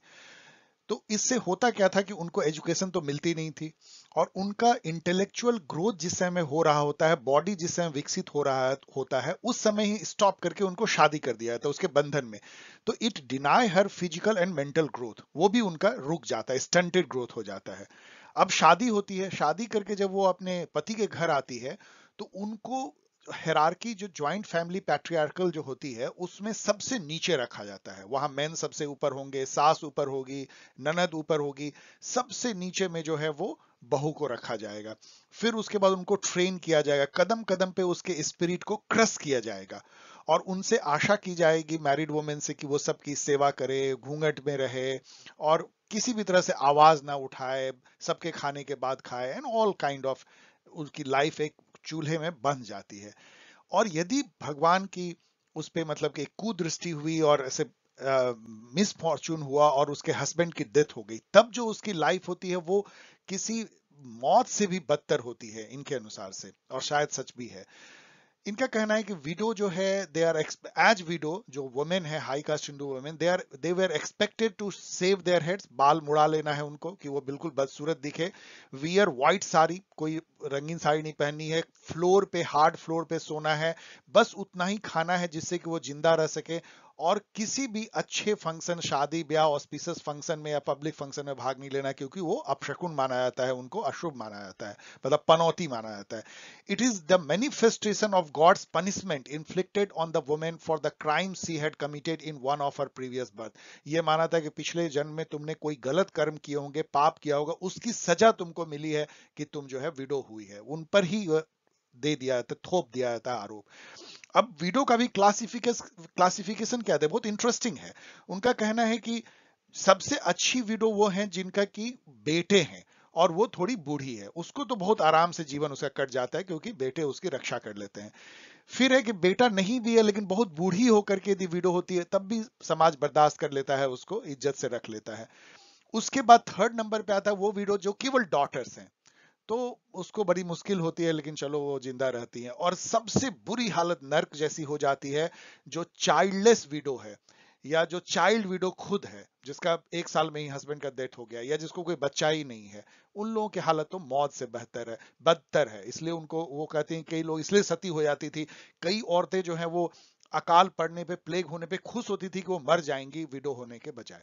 तो इससे होता क्या था कि उनको एजुकेशन तो मिलती नहीं थी और उनका इंटेलेक्चुअल ग्रोथ जिस समय हो रहा होता है बॉडी जिस समय विकसित हो रहा होता है उस समय ही स्टॉप करके उनको शादी कर दिया जाता है उसके बंधन में तो it deny her physical and mental growth वो भी उनका रुक जाता है स्टंटेड ग्रोथ हो जाता है अब शादी होती है शादी करके जब वो अपने पति के घर आती है तो उनको हेरारकी जो ज्वाइंट फैमिली पैट्रियार्कल जो होती है उसमें सबसे नीचे रखा जाता है वहां मैन सबसे ऊपर होंगे सास ऊपर होगी ननद ऊपर होगी सबसे नीचे में जो है वो बहू को रखा जाएगा फिर उसके बाद उनको ट्रेन किया जाएगा कदम कदम पे उसके स्पिरिट को क्रस किया जाएगा और उनसे आशा की जाएगी मैरिड वुमेन से कि वो सबकी सेवा करे घूंघट में रहे और किसी भी तरह से आवाज ना उठाए सबके खाने के बाद खाए एंड ऑल काइंड ऑफ उसकी लाइफ एक चूल्हे में बन जाती है और यदि भगवान की उस पर मतलब कि कुदृष्टि हुई और ऐसे मिसफॉर्चून हुआ और उसके हस्बैंड की डेथ हो गई तब जो उसकी लाइफ होती है वो किसी मौत से भी बदतर होती है इनके अनुसार से और शायद सच भी है इनका कहना है कि विडो जो है दे आर एज विडो जो वुमेन है high caste Hindu women they are they were expected to shave their heads बाल मुड़ा लेना है उनको कि वो बिल्कुल बदसूरत दिखे वियर व्हाइट साड़ी कोई रंगीन साड़ी नहीं पहननी है फ्लोर पे हार्ड फ्लोर पे सोना है बस उतना ही खाना है जिससे कि वो जिंदा रह सके और किसी भी अच्छे फंक्शन शादी ब्याह ऑस्पिसस फंक्शन में या पब्लिक फंक्शन में भाग नहीं लेना क्योंकि वो अपशकुन माना जाता है उनको अशुभ माना जाता है मतलब पनौती माना जाता है it is the manifestation of god's punishment inflicted on the women for the crime she had committed in one of her previous birth ये माना था कि पिछले जन्म में तुमने कोई गलत कर्म किए होंगे पाप किया होगा उसकी सजा तुमको मिली है कि तुम जो है विडो हुई है उन पर ही दे दिया जाता थोप दिया जाता आरोप अब वीडो का भी क्लासिफिकेशन क्लासिफिकेशन क्या है बहुत इंटरेस्टिंग है उनका कहना है कि सबसे अच्छी वीडो वो हैं जिनका कि बेटे हैं और वो थोड़ी बूढ़ी है उसको तो बहुत आराम से जीवन उसका कट जाता है क्योंकि बेटे उसकी रक्षा कर लेते हैं फिर है कि बेटा नहीं भी है लेकिन बहुत बूढ़ी होकर के यदि वीडो होती है तब भी समाज बर्दाश्त कर लेता है उसको इज्जत से रख लेता है उसके बाद थर्ड नंबर पे आता है वो वीडो जो केवल डॉटर्स हैं तो उसको बड़ी मुश्किल होती है लेकिन चलो वो जिंदा रहती है और सबसे बुरी हालत नर्क जैसी हो जाती है जो चाइल्डलेस विडो है या जो चाइल्ड विडो खुद है जिसका एक साल में ही हस्बैंड का डेथ हो गया या जिसको कोई बच्चा ही नहीं है उन लोगों की हालत तो मौत से बेहतर है बदतर है इसलिए उनको वो कहते हैं कई लोग इसलिए सती हो जाती थी कई औरतें जो हैं वो अकाल पड़ने पे प्लेग होने पे खुश होती थी कि वो मर जाएंगी विडो होने के बजाय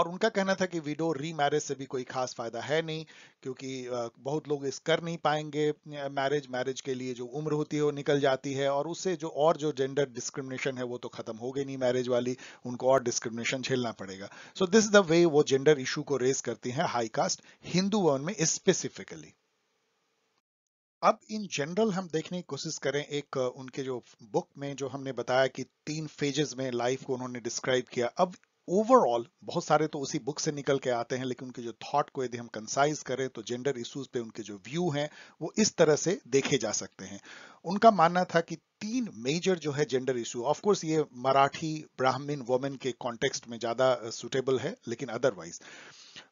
और उनका कहना था कि विडो री मैरिज से भी कोई खास फायदा है नहीं क्योंकि बहुत लोग इस कर नहीं पाएंगे मैरिज मैरिज के लिए जो उम्र होती है वो निकल जाती है और उससे जो और जो जेंडर डिस्क्रिमिनेशन है वो तो खत्म हो गई नहीं मैरिज वाली उनको और डिस्क्रिमिनेशन झेलना पड़ेगा सो दिस द वे वो जेंडर इशू को रेज करती है हाई कास्ट हिंदू वर्न में स्पेसिफिकली अब इन जनरल हम देखने की कोशिश करें एक उनके जो बुक में जो हमने बताया कि तीन फेजेस में लाइफ को उन्होंने डिस्क्राइब किया अब ओवरऑल बहुत सारे तो उसी बुक से निकल के आते हैं लेकिन उनके जो थॉट को यदि हम कंसाइज करें तो जेंडर इश्यूज पे उनके जो व्यू हैं वो इस तरह से देखे जा सकते हैं उनका मानना था कि तीन मेजर जो है जेंडर इश्यू ऑफ कोर्स ये मराठी ब्राह्मीण वोमेन के कॉन्टेक्स्ट में ज्यादा सुटेबल है लेकिन अदरवाइज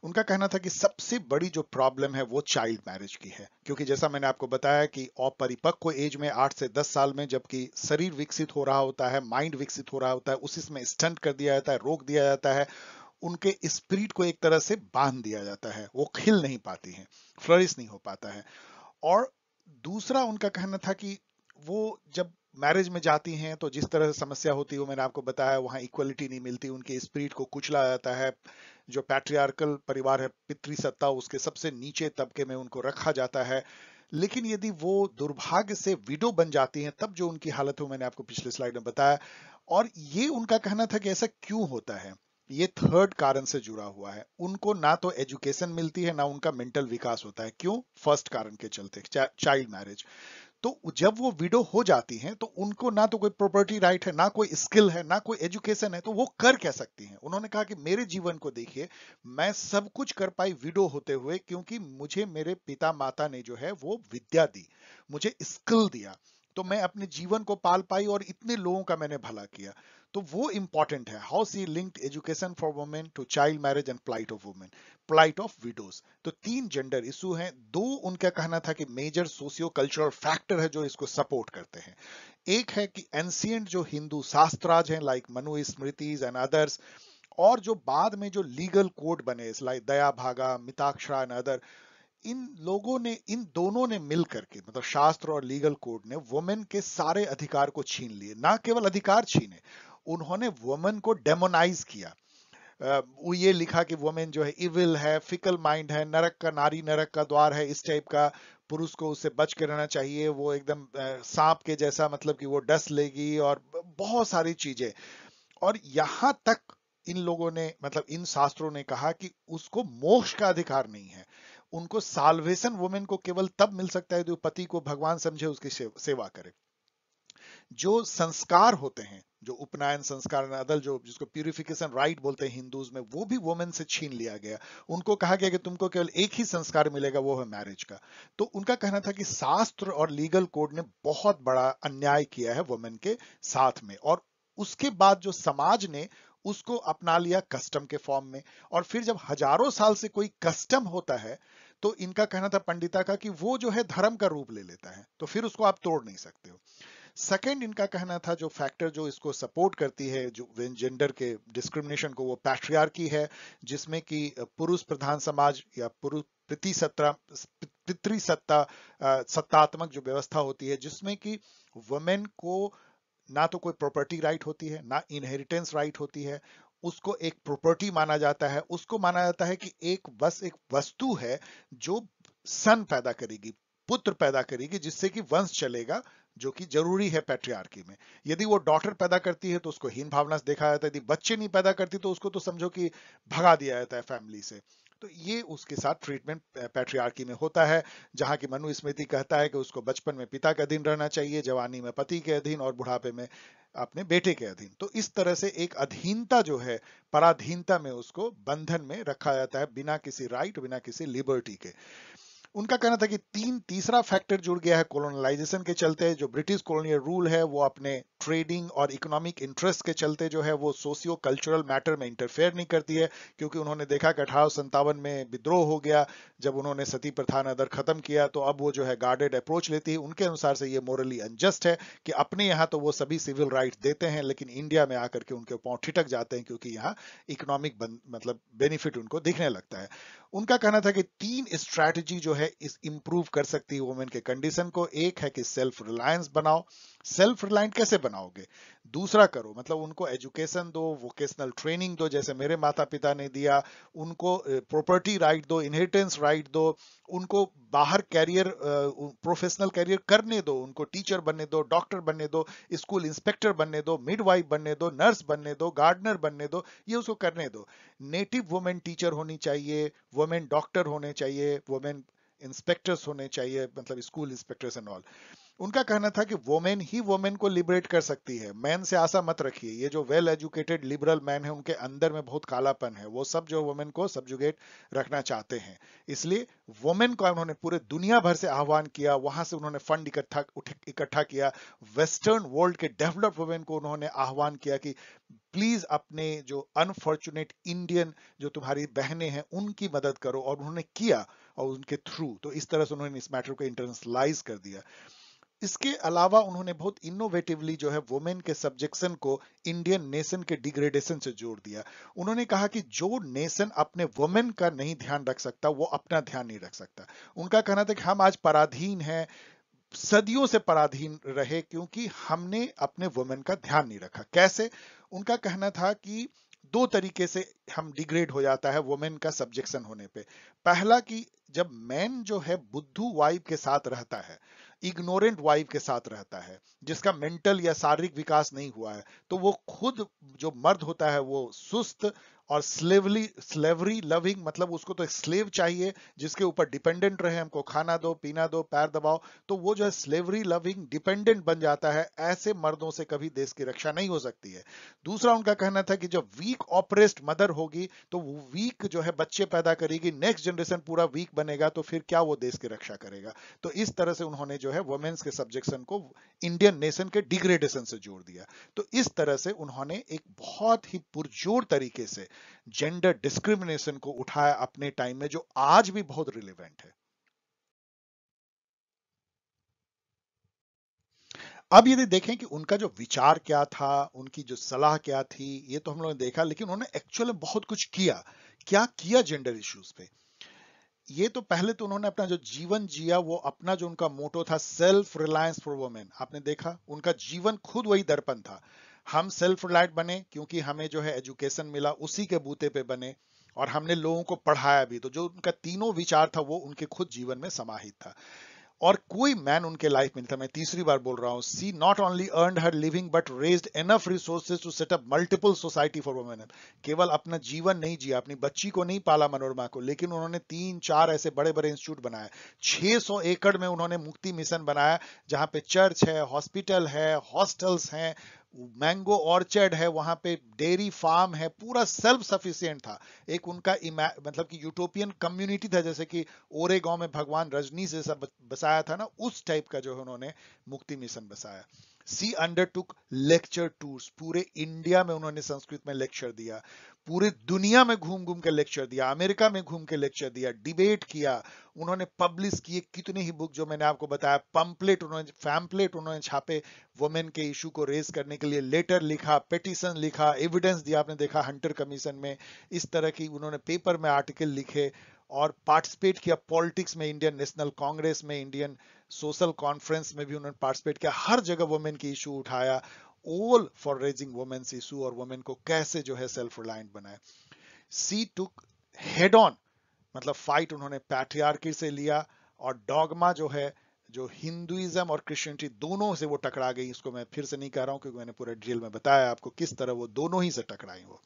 उनका कहना था कि सबसे बड़ी जो प्रॉब्लम है वो चाइल्ड मैरिज की है क्योंकि जैसा मैंने आपको बताया कि अपरिपक्व एज में आठ से दस साल में जबकि शरीर विकसित हो रहा होता है माइंड विकसित हो रहा होता है उसी में स्टंट कर दिया जाता है रोक दिया जाता है उनके स्पिरिट को एक तरह से बांध दिया जाता है वो खिल नहीं पाती है फ्लरिश नहीं हो पाता है और दूसरा उनका कहना था कि वो जब मैरिज में जाती हैं तो जिस तरह से समस्या होती है वो मैंने आपको बताया वहां इक्वलिटी नहीं मिलती उनके स्पिरिट को कुचला जाता है जो पैट्रियार्कल परिवार है पितृ सत्ता उसके सबसे नीचे तबके में उनको रखा जाता है लेकिन यदि वो दुर्भाग्य से विडो बन जाती हैं तब जो उनकी हालत हो मैंने आपको पिछले स्लाइड में बताया और ये उनका कहना था कि ऐसा क्यों होता है ये थर्ड कारण से जुड़ा हुआ है उनको ना तो एजुकेशन मिलती है ना उनका मेंटल विकास होता है क्यों फर्स्ट कारण के चलते चाइल्ड मैरिज तो जब वो विडो हो जाती हैं तो उनको ना तो कोई प्रॉपर्टी राइट है ना कोई स्किल है ना कोई एजुकेशन है तो वो कर कह सकती हैं उन्होंने कहा कि मेरे जीवन को देखिए मैं सब कुछ कर पाई विडो होते हुए क्योंकि मुझे मेरे पिता माता ने जो है वो विद्या दी मुझे स्किल दिया तो मैं अपने जीवन को पाल पाई और इतने लोगों का मैंने भला किया तो वो इंपॉर्टेंट है how she linked education for women to child marriage and plight of women plight of widows तो तीन जेंडर इशू हैं दो उनका कहना था कि मेजर सोशियो कल्चरल फैक्टर है जो इसको सपोर्ट करते हैं एक है कि एंसियंट जो हिंदू शास्त्राज हैं लाइक मनु स्मृतिज एंड अदर्स और जो बाद में जो लीगल कोड बने like Dayabhaga Mitakshara and other in लोगों ने इन दोनों ने मिल करके मतलब शास्त्र और लीगल कोड ने वुमेन के सारे अधिकार को छीन लिए ना केवल अधिकार छीने उन्होंने वुमेन को डेमोनाइज किया वो ये लिखा कि वुमेन जो है इविल है फिकल माइंड है नरक का नारी नरक का द्वार है इस टाइप का पुरुष को उससे बच के रहना चाहिए वो एकदम सांप के जैसा मतलब कि वो डस लेगी और बहुत सारी चीजें और यहां तक इन लोगों ने मतलब इन शास्त्रों ने कहा कि उसको मोक्ष का अधिकार नहीं है उनको साल्वेशन वुमेन को केवल तब मिल सकता है जो पति को भगवान समझे उसकी सेवा करे जो संस्कार होते हैं जो उपनयन संस्कार अदल जो जिसको प्यूरिफिकेशन राइट बोलते हैं हिंदूज में वो भी वोमेन से छीन लिया गया उनको कहा गया कि तुमको केवल एक ही संस्कार मिलेगा वो है मैरिज का तो उनका कहना था कि शास्त्र और लीगल कोड ने बहुत बड़ा अन्याय किया है वोमेन के साथ में और उसके बाद जो समाज ने उसको अपना लिया कस्टम के फॉर्म में और फिर जब हजारों साल से कोई कस्टम होता है तो इनका कहना था पंडिता का कि वो जो है धर्म का रूप ले लेता है तो फिर उसको आप तोड़ नहीं सकते हो सेकेंड इनका कहना था जो फैक्टर जो इसको सपोर्ट करती है जो जेंडर के डिस्क्रिमिनेशन को वो पैट्रियार्की है जिसमें कि पुरुष प्रधान समाज या पुरुष प्रतिसत्ता पितृसत्ता सत्तात्मक जो व्यवस्था होती है जिसमें कि वुमेन को ना तो कोई प्रॉपर्टी राइट होती है ना इनहेरिटेंस राइट होती है उसको एक प्रॉपर्टी माना जाता है उसको माना जाता है कि एक बस एक वस्तु है जो सन पैदा करेगी पुत्र पैदा करेगी जिससे कि वंश चलेगा जो कि जरूरी है पैट्रियार्की में यदि वो डॉटर पैदा करती है तो उसको हीन भावना देखा जाता है यदि बच्चे नहीं पैदा करती तो उसको तो समझो कि भगा दिया जाता है फैमिली से तो ये उसके साथ ट्रीटमेंट पैट्रियार्की में होता है जहाँ की मनुस्मृति कहता है कि उसको बचपन में पिता के अधीन रहना चाहिए जवानी में पति के अधीन और बुढ़ापे में अपने बेटे के अधीन तो इस तरह से एक अधीनता जो है पराधीनता में उसको बंधन में रखा जाता है बिना किसी राइट बिना किसी लिबर्टी के उनका कहना था कि तीन तीसरा फैक्टर जुड़ गया है कोलोनलाइजेशन के चलते जो ब्रिटिश कॉलोनियल रूल है वो अपने ट्रेडिंग और इकोनॉमिक इंटरेस्ट के चलते जो है वो सोशियो कल्चरल मैटर में इंटरफेयर नहीं करती है क्योंकि उन्होंने देखा कि अठारह संतावन में विद्रोह हो गया जब उन्होंने सती प्रथा नदर खत्म किया तो अब वो जो है गार्डेड अप्रोच लेती है उनके अनुसार से ये मोरली अनजस्ट है कि अपने यहाँ तो वो सभी सिविल राइट देते हैं लेकिन इंडिया में आकर के उनके पाँव ठिटक जाते हैं क्योंकि यहाँ इकोनॉमिक मतलब बेनिफिट उनको दिखने लगता है उनका कहना था कि तीन स्ट्रैटेजी जो है इस इंप्रूव कर सकती है वुमेन के कंडीशन को एक है कि सेल्फ रिलायंस बनाओ सेल्फ रिलायंट कैसे बनाओगे दूसरा करो मतलब उनको एजुकेशन दो वोकेशनल ट्रेनिंग दो जैसे मेरे माता पिता ने दिया उनको प्रॉपर्टी राइट दो इनहेरिटेंस राइट दो उनको बाहर कैरियर प्रोफेशनल कैरियर करने दो उनको टीचर बनने दो डॉक्टर बनने दो स्कूल इंस्पेक्टर बनने दो मिडवाइफ बनने दो नर्स बनने दो गार्डनर बनने दो ये उसको करने दो नेटिव वुमेन टीचर होनी चाहिए वुमेन डॉक्टर होने चाहिए वुमेन इंस्पेक्टर्स होने चाहिए मतलब स्कूल इंस्पेक्टर्स एंड ऑल उनका कहना था कि वोमेन ही वोमेन को लिबरेट कर सकती है मैन से आशा मत रखिए ये जो वेल एजुकेटेड लिबरल मैन है उनके अंदर में बहुत कालापन है वो सब जो वोमेन को सब्जुगेट रखना चाहते हैं इसलिए वोमेन को उन्होंने पूरे दुनिया भर से आह्वान किया वहां से उन्होंने फंड इकट्ठा इकट्ठा किया वेस्टर्न वर्ल्ड के डेवलप्ड वुमेन को उन्होंने आह्वान किया कि प्लीज अपने जो अनफॉर्चुनेट इंडियन जो तुम्हारी बहनें हैं उनकी मदद करो और उन्होंने किया और उनके थ्रू तो इस तरह से उन्होंने इस मैटर को इंटरनेशनलाइज कर दिया इसके अलावा उन्होंने बहुत इनोवेटिवली जो है वोमेन के सब्जेक्शन को इंडियन नेशन के डिग्रेडेशन से जोड़ दिया उन्होंने कहा कि जो नेशन अपने वोमेन का नहीं ध्यान रख सकता वो अपना ध्यान नहीं रख सकता उनका कहना था कि हम आज पराधीन हैं सदियों से पराधीन रहे क्योंकि हमने अपने वुमेन का ध्यान नहीं रखा कैसे उनका कहना था कि दो तरीके से हम डिग्रेड हो जाता है वुमेन का सब्जेक्शन होने पे पहला कि जब मैन जो है बुद्धू वाइफ के साथ रहता है इग्नोरेंट वाइफ के साथ रहता है जिसका मेंटल या शारीरिक विकास नहीं हुआ है तो वो खुद जो मर्द होता है वो सुस्त और स्लेवली स्लेवरी लविंग मतलब उसको तो एक स्लेव चाहिए जिसके ऊपर डिपेंडेंट रहे हमको खाना दो पीना दो पैर दबाओ तो वो जो है स्लेवरी लविंग डिपेंडेंट बन जाता है ऐसे मर्दों से कभी देश की रक्षा नहीं हो सकती है दूसरा उनका कहना था कि जब वीक ऑपरेस्ड मदर होगी तो वीक जो है बच्चे पैदा करेगी नेक्स्ट जनरेशन पूरा वीक बनेगा तो फिर क्या वो देश की रक्षा करेगा तो इस तरह से उन्होंने जो है वुमेन्स के सब्जेक्शन को इंडियन नेशन के डिग्रेडेशन से जोड़ दिया तो इस तरह से उन्होंने एक बहुत ही पुरजोर तरीके से जेंडर डिस्क्रिमिनेशन को उठाया अपने टाइम में जो आज भी बहुत रिलेवेंट है अब यदि देखें कि उनका जो विचार क्या था उनकी जो सलाह क्या थी ये तो हम लोगों ने देखा लेकिन उन्होंने एक्चुअली बहुत कुछ किया क्या किया जेंडर इश्यूज पे ये तो पहले तो उन्होंने अपना जो जीवन जिया वो अपना जो उनका मोटो था सेल्फ रिलायंस फॉर वुमेन आपने देखा उनका जीवन खुद वही दर्पण था हम सेल्फ रिलायड बने क्योंकि हमें जो है एजुकेशन मिला उसी के बूते पे बने और हमने लोगों को पढ़ाया भी तो जो उनका तीनों विचार था वो उनके खुद जीवन में समाहित था और कोई मैन उनके लाइफ में था मैं तीसरी बार बोल रहा हूं she not only earn her living but raise enough resources to set up multiple society for women केवल अपना जीवन नहीं जिया अपनी बच्ची को नहीं पाला मनोरमा को लेकिन उन्होंने तीन चार ऐसे बड़े बड़े इंस्टीट्यूट बनाए 600 एकड़ में उन्होंने मुक्ति मिशन बनाया जहां पे चर्च है हॉस्पिटल है हॉस्टल्स हैं मैंगो ऑर्चर्ड है वहां पे डेयरी फार्म है पूरा सेल्फ सफिशियंट था एक उनका मतलब कि यूटोपियन कम्युनिटी था जैसे कि ओरे गांव में भगवान रजनी से सब बसाया था ना उस टाइप का जो है उन्होंने मुक्ति मिशन बसाया she undertook lecture tours पूरे इंडिया में उन्होंने संस्कृत में लेक्चर दिया पूरी दुनिया में घूम घूम के लेक्चर दिया अमेरिका में घूम के लेक्चर दिया डिबेट किया उन्होंने पब्लिश किए कितने ही बुक जो मैंने आपको बताया पंपलेट उन्होंने फैम्पलेट उन्होंने छापे वोमेन के इशू को रेज करने के लिए लेटर लिखा पेटिशन लिखा एविडेंस दिया आपने देखा हंटर कमीशन में इस तरह की उन्होंने पेपर में आर्टिकल लिखे और पार्टिसिपेट किया पॉलिटिक्स में इंडियन नेशनल कांग्रेस में इंडियन सोशल कॉन्फ्रेंस में भी उन्होंने पार्टिसिपेट किया हर जगह वोमेन की इशू उठाया all for raising women's issue और वुमेन को कैसे जो है सेल्फ रिलायंट बनाए सी टुक हेड ऑन मतलब फाइट उन्होंने पैट्रियार्की से लिया और डॉगमा जो है जो हिंदुइज्म और क्रिश्चियनिटी दोनों से वो टकरा गई इसको मैं फिर से नहीं कह रहा हूं क्योंकि मैंने पूरा ड्रिल में बताया आपको किस तरह वो दोनों ही से टकराई वो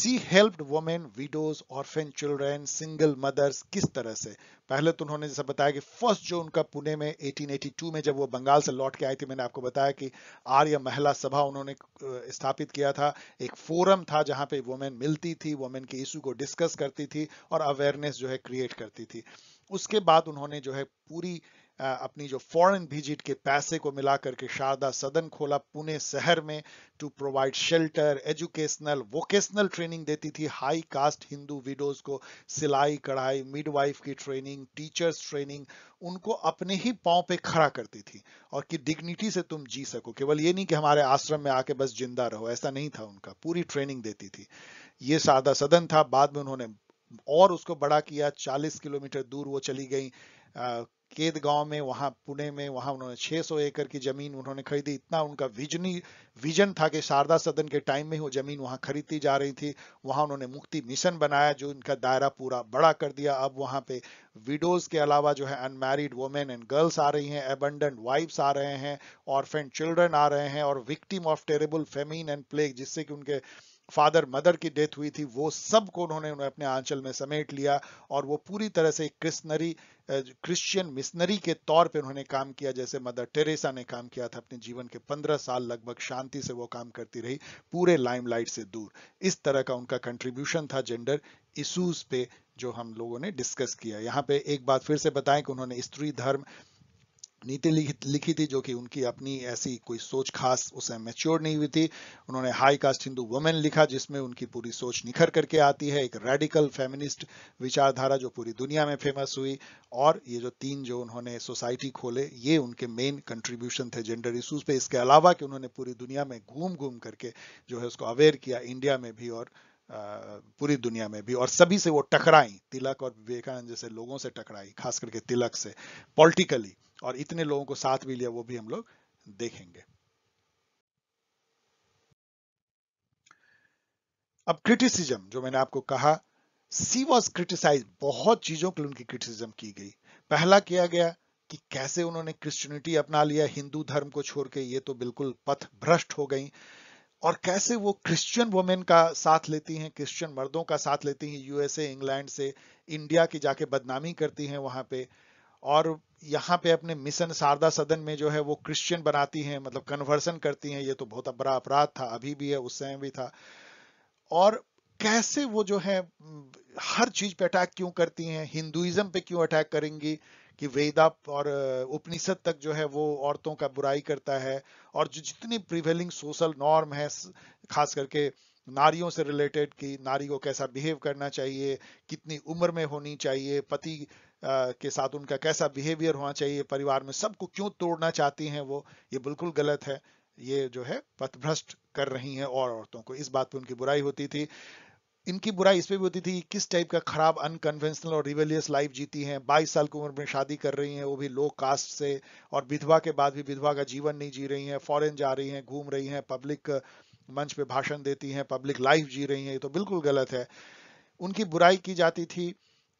she helped women widows orphan children single mothers किस तरह से पहले तो उन्होंने जैसा बताया कि फर्स्ट जो उनका पुणे में 1882 में जब वो बंगाल से लौट के आई थी मैंने आपको बताया कि आर्य महिला सभा उन्होंने स्थापित किया था एक फोरम था जहां पे वोमेन मिलती थी वोमेन के इशू को डिस्कस करती थी और अवेयरनेस जो है क्रिएट करती थी उसके बाद उन्होंने जो है पूरी अपनी जो फॉरेन विजिट के पैसे को मिला करके शारदा सदन खोला पुणे शहर में to provide shelter educational vocational training देती थी हाई कास्ट हिंदू विडोज को सिलाई कढ़ाई मिडवाइफ की ट्रेनिंग टीचर्स ट्रेनिंग उनको अपने ही पाँव पे खड़ा करती थी और कि डिग्निटी से तुम जी सको केवल ये नहीं कि हमारे आश्रम में आके बस जिंदा रहो ऐसा नहीं था उनका पूरी ट्रेनिंग देती थी ये शारदा सदन था बाद में उन्होंने और उसको बड़ा किया 40 किलोमीटर दूर वो चली गई केद गांव में वहां पुणे में वहां उन्होंने 600 एकड़ की जमीन उन्होंने खरीदी इतना उनका विजनी विजन था कि शारदा सदन के टाइम में वो जमीन वहां खरीदती जा रही थी वहां उन्होंने मुक्ति मिशन बनाया जो इनका दायरा पूरा बड़ा कर दिया अब वहां पे विडोज के अलावा जो है अनमैरिड वुमेन एंड गर्ल्स आ रही हैं एबंड वाइफ्स आ रहे हैं ऑर्फेंड चिल्ड्रन आ रहे हैं और victim of terrible famine and plague जिससे कि उनके फादर मदर की डेथ हुई थी वो सब को उन्होंने उन्हें अपने आंचल में समेट लिया और वो पूरी तरह से क्रिश्नरी क्रिश्चियन मिशनरी के तौर पे उन्होंने काम किया जैसे मदर टेरेसा ने काम किया था अपने जीवन के पंद्रह साल लगभग शांति से वो काम करती रही पूरे लाइमलाइट से दूर इस तरह का उनका कंट्रीब्यूशन था जेंडर इशूज पे जो हम लोगों ने डिस्कस किया यहाँ पे एक बात फिर से बताएं कि उन्होंने स्त्री धर्म नीति लिखी थी जो कि उनकी अपनी ऐसी कोई सोच खास उसे मेच्योर नहीं हुई थी उन्होंने हाई कास्ट हिंदू वुमेन लिखा जिसमें उनकी पूरी सोच निखर करके आती है एक रेडिकल फेमिनिस्ट विचारधारा जो पूरी दुनिया में फेमस हुई और ये जो तीन जो उन्होंने सोसाइटी खोले ये उनके मेन कंट्रीब्यूशन थे जेंडर इशूज पे इसके अलावा कि उन्होंने पूरी दुनिया में घूम घूम करके जो है उसको अवेयर किया इंडिया में भी और पूरी दुनिया में भी और सभी से वो टकराई तिलक और विवेकानंद जैसे लोगों से टकराई खास करके तिलक से पॉलिटिकली और इतने लोगों को साथ भी लिया वो भी हम लोग देखेंगे अब क्रिटिसिज्म जो मैंने आपको कहा सी वॉज क्रिटिसाइज बहुत चीजों के लिए उनकी क्रिटिसिज्म की गई पहला किया गया कि कैसे उन्होंने क्रिश्चियनिटी अपना लिया हिंदू धर्म को छोड़ के ये तो बिल्कुल पथ भ्रष्ट हो गई और कैसे वो क्रिश्चियन वुमेन का साथ लेती हैं क्रिश्चियन मर्दों का साथ लेती हैं यूएसए इंग्लैंड से इंडिया की जाके बदनामी करती हैं वहां पे और यहाँ पे अपने मिशन शारदा सदन में जो है वो क्रिश्चियन बनाती हैं मतलब कन्वर्सन करती हैं ये तो बहुत बड़ा अपराध था अभी भी है उस समय भी था और कैसे वो जो है हर चीज पे अटैक क्यों करती हैं हिंदुइज्म पे क्यों अटैक करेंगी कि वेदा और उपनिषद तक जो है वो औरतों का बुराई करता है और जो जितनी प्रिवेलिंग सोशल नॉर्म है खास करके नारियों से रिलेटेड कि नारी को कैसा बिहेव करना चाहिए कितनी उम्र में होनी चाहिए पति के साथ उनका कैसा बिहेवियर होना चाहिए परिवार में सबको क्यों तोड़ना चाहती हैं वो ये बिल्कुल गलत है ये जो है पथभ्रष्ट कर रही हैं और औरतों को इस बात पे उनकी बुराई होती थी इनकी बुराई इस पे भी होती थी कि किस टाइप का खराब अनकन्वेंशनल और रिवेलियस लाइफ जीती हैं 22 साल की उम्र में शादी कर रही हैं वो भी लो कास्ट से और विधवा के बाद भी विधवा का जीवन नहीं जी रही हैं फॉरेन जा रही हैं घूम रही हैं पब्लिक मंच पे भाषण देती हैं पब्लिक लाइफ जी रही हैं ये तो बिल्कुल गलत है उनकी बुराई की जाती थी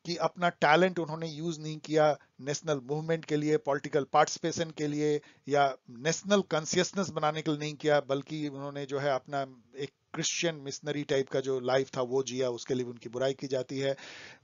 कि अपना टैलेंट उन्होंने यूज नहीं किया नेशनल मूवमेंट के लिए पॉलिटिकल पार्टिसिपेशन के लिए या नेशनल कॉन्सियसनेस बनाने के लिए नहीं किया बल्कि उन्होंने जो है अपना एक क्रिश्चियन मिशनरी टाइप का जो लाइफ था वो जिया उसके लिए उनकी बुराई की जाती है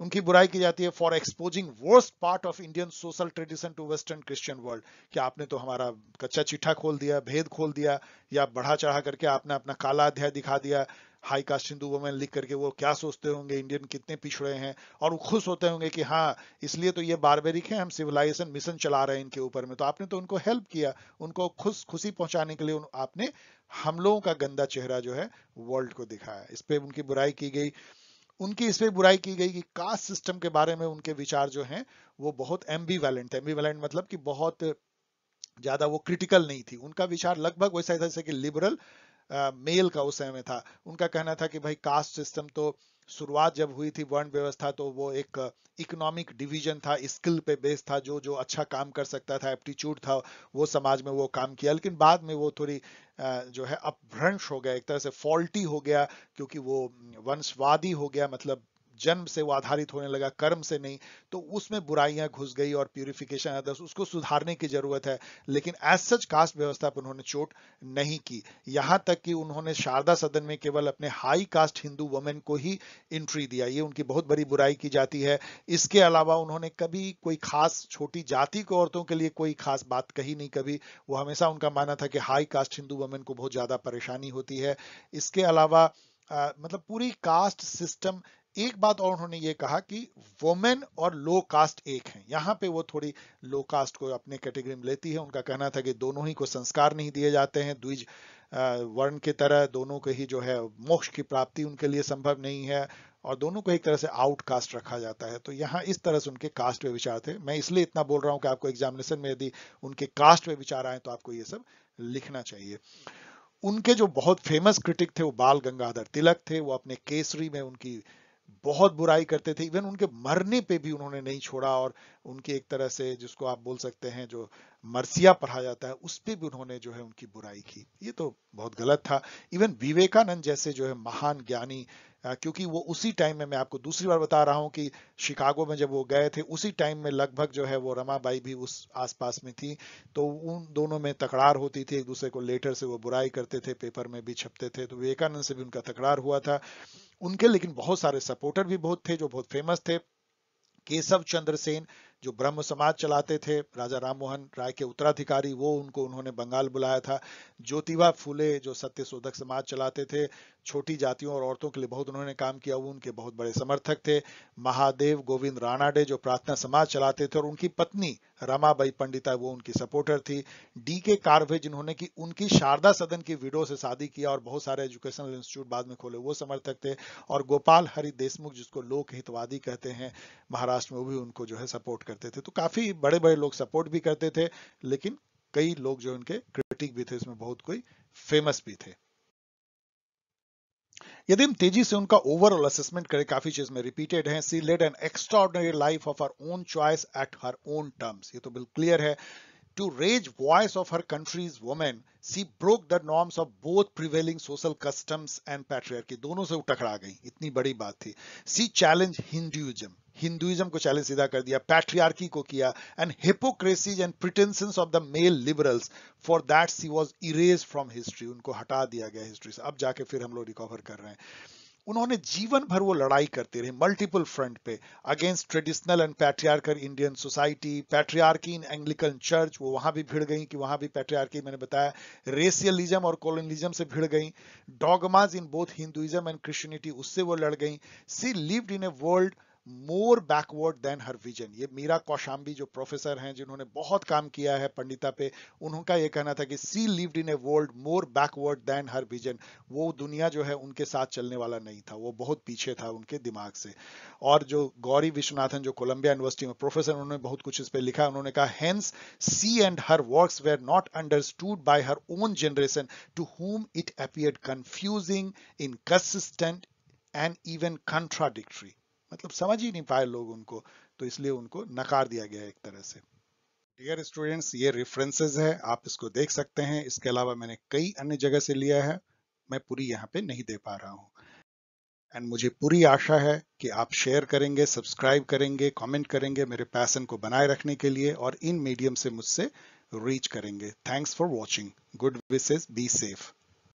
उनकी बुराई की जाती है for exposing worst part of Indian social tradition to western Christian world कि आपने तो हमारा कच्चा चिट्ठा खोल दिया भेद खोल दिया या बढ़ा चढ़ा करके आपने अपना काला अध्याय दिखा दिया हाई कास्ट हिंदू वोमेन लिख करके वो क्या सोचते होंगे इंडियन कितने पिछड़े हैं और वो खुश होते होंगे कि हाँ इसलिए तो ये बारबेरिक है हम सिविलाइजेशन मिशन चला रहे हैं इनके ऊपर में तो आपने तो उनको हेल्प किया उनको खुश खुशी पहुंचाने के लिए आपने हम लोगों का गंदा चेहरा जो है वर्ल्ड को दिखाया इस पर उनकी बुराई की गई उनकी इस पर बुराई की गई कि कास्ट सिस्टम के बारे में उनके विचार जो हैं वो बहुत एम्बी वैलेंट एम्बी वैलेंट मतलब कि बहुत ज्यादा वो क्रिटिकल नहीं थी उनका विचार लगभग वैसा था जैसे कि लिबरल मेल का उस समय था उनका कहना था कि भाई कास्ट सिस्टम तो शुरुआत जब हुई थी वर्ण व्यवस्था तो वो एक इकोनॉमिक डिवीजन था स्किल पे बेस्ड था जो जो अच्छा काम कर सकता था एप्टीट्यूड था वो समाज में वो काम किया लेकिन बाद में वो थोड़ी जो है अपभ्रंश हो गया एक तरह से फॉल्टी हो गया क्योंकि वो वंशवादी हो गया मतलब जन्म से वो आधारित होने लगा कर्म से नहीं तो उसमें बुराइयां घुस गई और प्यूरिफिकेशन आदर्श उसको सुधारने की जरूरत है लेकिन एज सच कास्ट व्यवस्था पर उन्होंने चोट नहीं की यहां तक कि उन्होंने शारदा सदन में केवल अपने हाई कास्ट हिंदू वुमेन को ही एंट्री दिया ये उनकी बहुत बड़ी बुराई की जाती है इसके अलावा उन्होंने कभी कोई खास छोटी जाति को औरतों के लिए कोई खास बात कही नहीं कभी वो हमेशा उनका मानना था कि हाई कास्ट हिंदू वुमेन को बहुत ज्यादा परेशानी होती है इसके अलावा आ, मतलब पूरी कास्ट सिस्टम एक बात और उन्होंने ये कहा कि वोमेन और लो कास्ट एक हैं यहाँ पे वो थोड़ी लो कास्ट को अपने कैटेगरी में लेती है उनका कहना था कि दोनों ही को संस्कार नहीं दिए जाते हैं द्विज वर्ण के तरह दोनों को ही जो है मोक्ष की प्राप्ति उनके लिए संभव नहीं है और दोनों को एक तरह से आउटकास्ट रखा जाता है तो यहाँ इस तरह से उनके कास्ट पे विचार थे मैं इसलिए इतना बोल रहा हूँ कि आपको एग्जामिनेशन में यदि उनके कास्ट पे विचार आए तो आपको ये सब लिखना चाहिए उनके जो बहुत फेमस क्रिटिक थे वो बाल गंगाधर तिलक थे वो अपने केसरी में उनकी बहुत बुराई करते थे इवन उनके मरने पे भी उन्होंने नहीं छोड़ा और उनकी एक तरह से जिसको आप बोल सकते हैं जो मरसिया पढ़ा जाता है उस पर भी उन्होंने जो है उनकी बुराई की ये तो बहुत गलत था इवन विवेकानंद जैसे जो है महान ज्ञानी क्योंकि वो उसी टाइम में मैं आपको दूसरी बार बता रहा हूँ कि शिकागो में जब वो गए थे उसी टाइम में लगभग जो है वो रमाबाई भी उस आसपास में थी तो उन दोनों में तकरार होती थी एक दूसरे को लेटर से वो बुराई करते थे पेपर में भी छपते थे तो विवेकानंद से भी उनका तकरार हुआ था उनके लेकिन बहुत सारे सपोर्टर भी बहुत थे जो बहुत फेमस थे केशव चंद्र सेन जो ब्रह्म समाज चलाते थे राजा राममोहन राय के उत्तराधिकारी वो उनको उन्होंने बंगाल बुलाया था ज्योतिबा फूले जो सत्य शोधक समाज चलाते थे छोटी जातियों और औरतों के लिए बहुत उन्होंने काम किया वो उनके बहुत बड़े समर्थक थे महादेव गोविंद राणाडे जो प्रार्थना समाज चलाते थे और उनकी पत्नी रमाबाई पंडिता वो उनकी सपोर्टर थी डी के कार्वे जिन्होंने की उनकी शारदा सदन की विडो से शादी किया और बहुत सारे एजुकेशनल इंस्टीट्यूट बाद में खोले वो समर्थक थे और गोपाल हरि देशमुख जिसको लोक हितवादी कहते हैं महाराष्ट्र में वो भी उनको जो है सपोर्ट करते थे तो काफी बड़े बड़े लोग सपोर्ट भी करते थे लेकिन कई लोग जो उनके क्रिटिक भी थे उसमें बहुत कोई फेमस भी थे यदि हम तेजी से उनका ओवरऑल असेसमेंट करें काफी चीज में रिपीटेड है she led an extraordinary life of her own choice at her own terms ये तो बिल्कुल क्लियर है to raise voice of her country's women she broke the norms of both prevailing social customs and patriarchy दोनों से टकरा गई इतनी बड़ी बात थी she challenged hinduism हिंदुइज्म को चैलेंज सीधा कर दिया पैट्रियार्की को किया and hypocrisies and pretension of the male liberals for that she was erase from history उनको हटा दिया गया हिस्ट्री से अब जाके फिर हम लोग रिकवर कर रहे हैं उन्होंने जीवन भर वो लड़ाई करते रहे मल्टीपल फ्रंट पे against traditional and patriarchal Indian society patriarchy in Anglican church वो वहां भी भिड़ गई कि वहां भी पैट्रियार्की मैंने बताया रेसियलिज्म और कॉलोनिज्म से भिड़ गई dogmas in both Hinduism and Christianity उससे वो लड़ गई she lived in a world more backward than her vision ये मीरा कौशाम्बी जो प्रोफेसर हैं जिन्होंने बहुत काम किया है पंडिता पे उनका ये कहना था कि she lived in a world more backward than her vision वो दुनिया जो है उनके साथ चलने वाला नहीं था वो बहुत पीछे था उनके दिमाग से और जो गौरी विश्वनाथन जो कोलंबिया यूनिवर्सिटी में प्रोफेसर उन्होंने बहुत कुछ इस पर लिखा उन्होंने कहा hence she and her work were not understood by her own generation to whom it appear confusing inconsistent and even contradictory मतलब समझ ही नहीं पाए लोग उनको तो इसलिए उनको नकार दिया गया एक तरह से डियर स्टूडेंट्स ये रेफरेंसेज है आप इसको देख सकते हैं इसके अलावा मैंने कई अन्य जगह से लिया है मैं पूरी यहाँ पे नहीं दे पा रहा हूँ एंड मुझे पूरी आशा है कि आप शेयर करेंगे सब्सक्राइब करेंगे कमेंट करेंगे मेरे पैसन को बनाए रखने के लिए और इन मीडियम से मुझसे रीच करेंगे thanks for watching good wishes be safe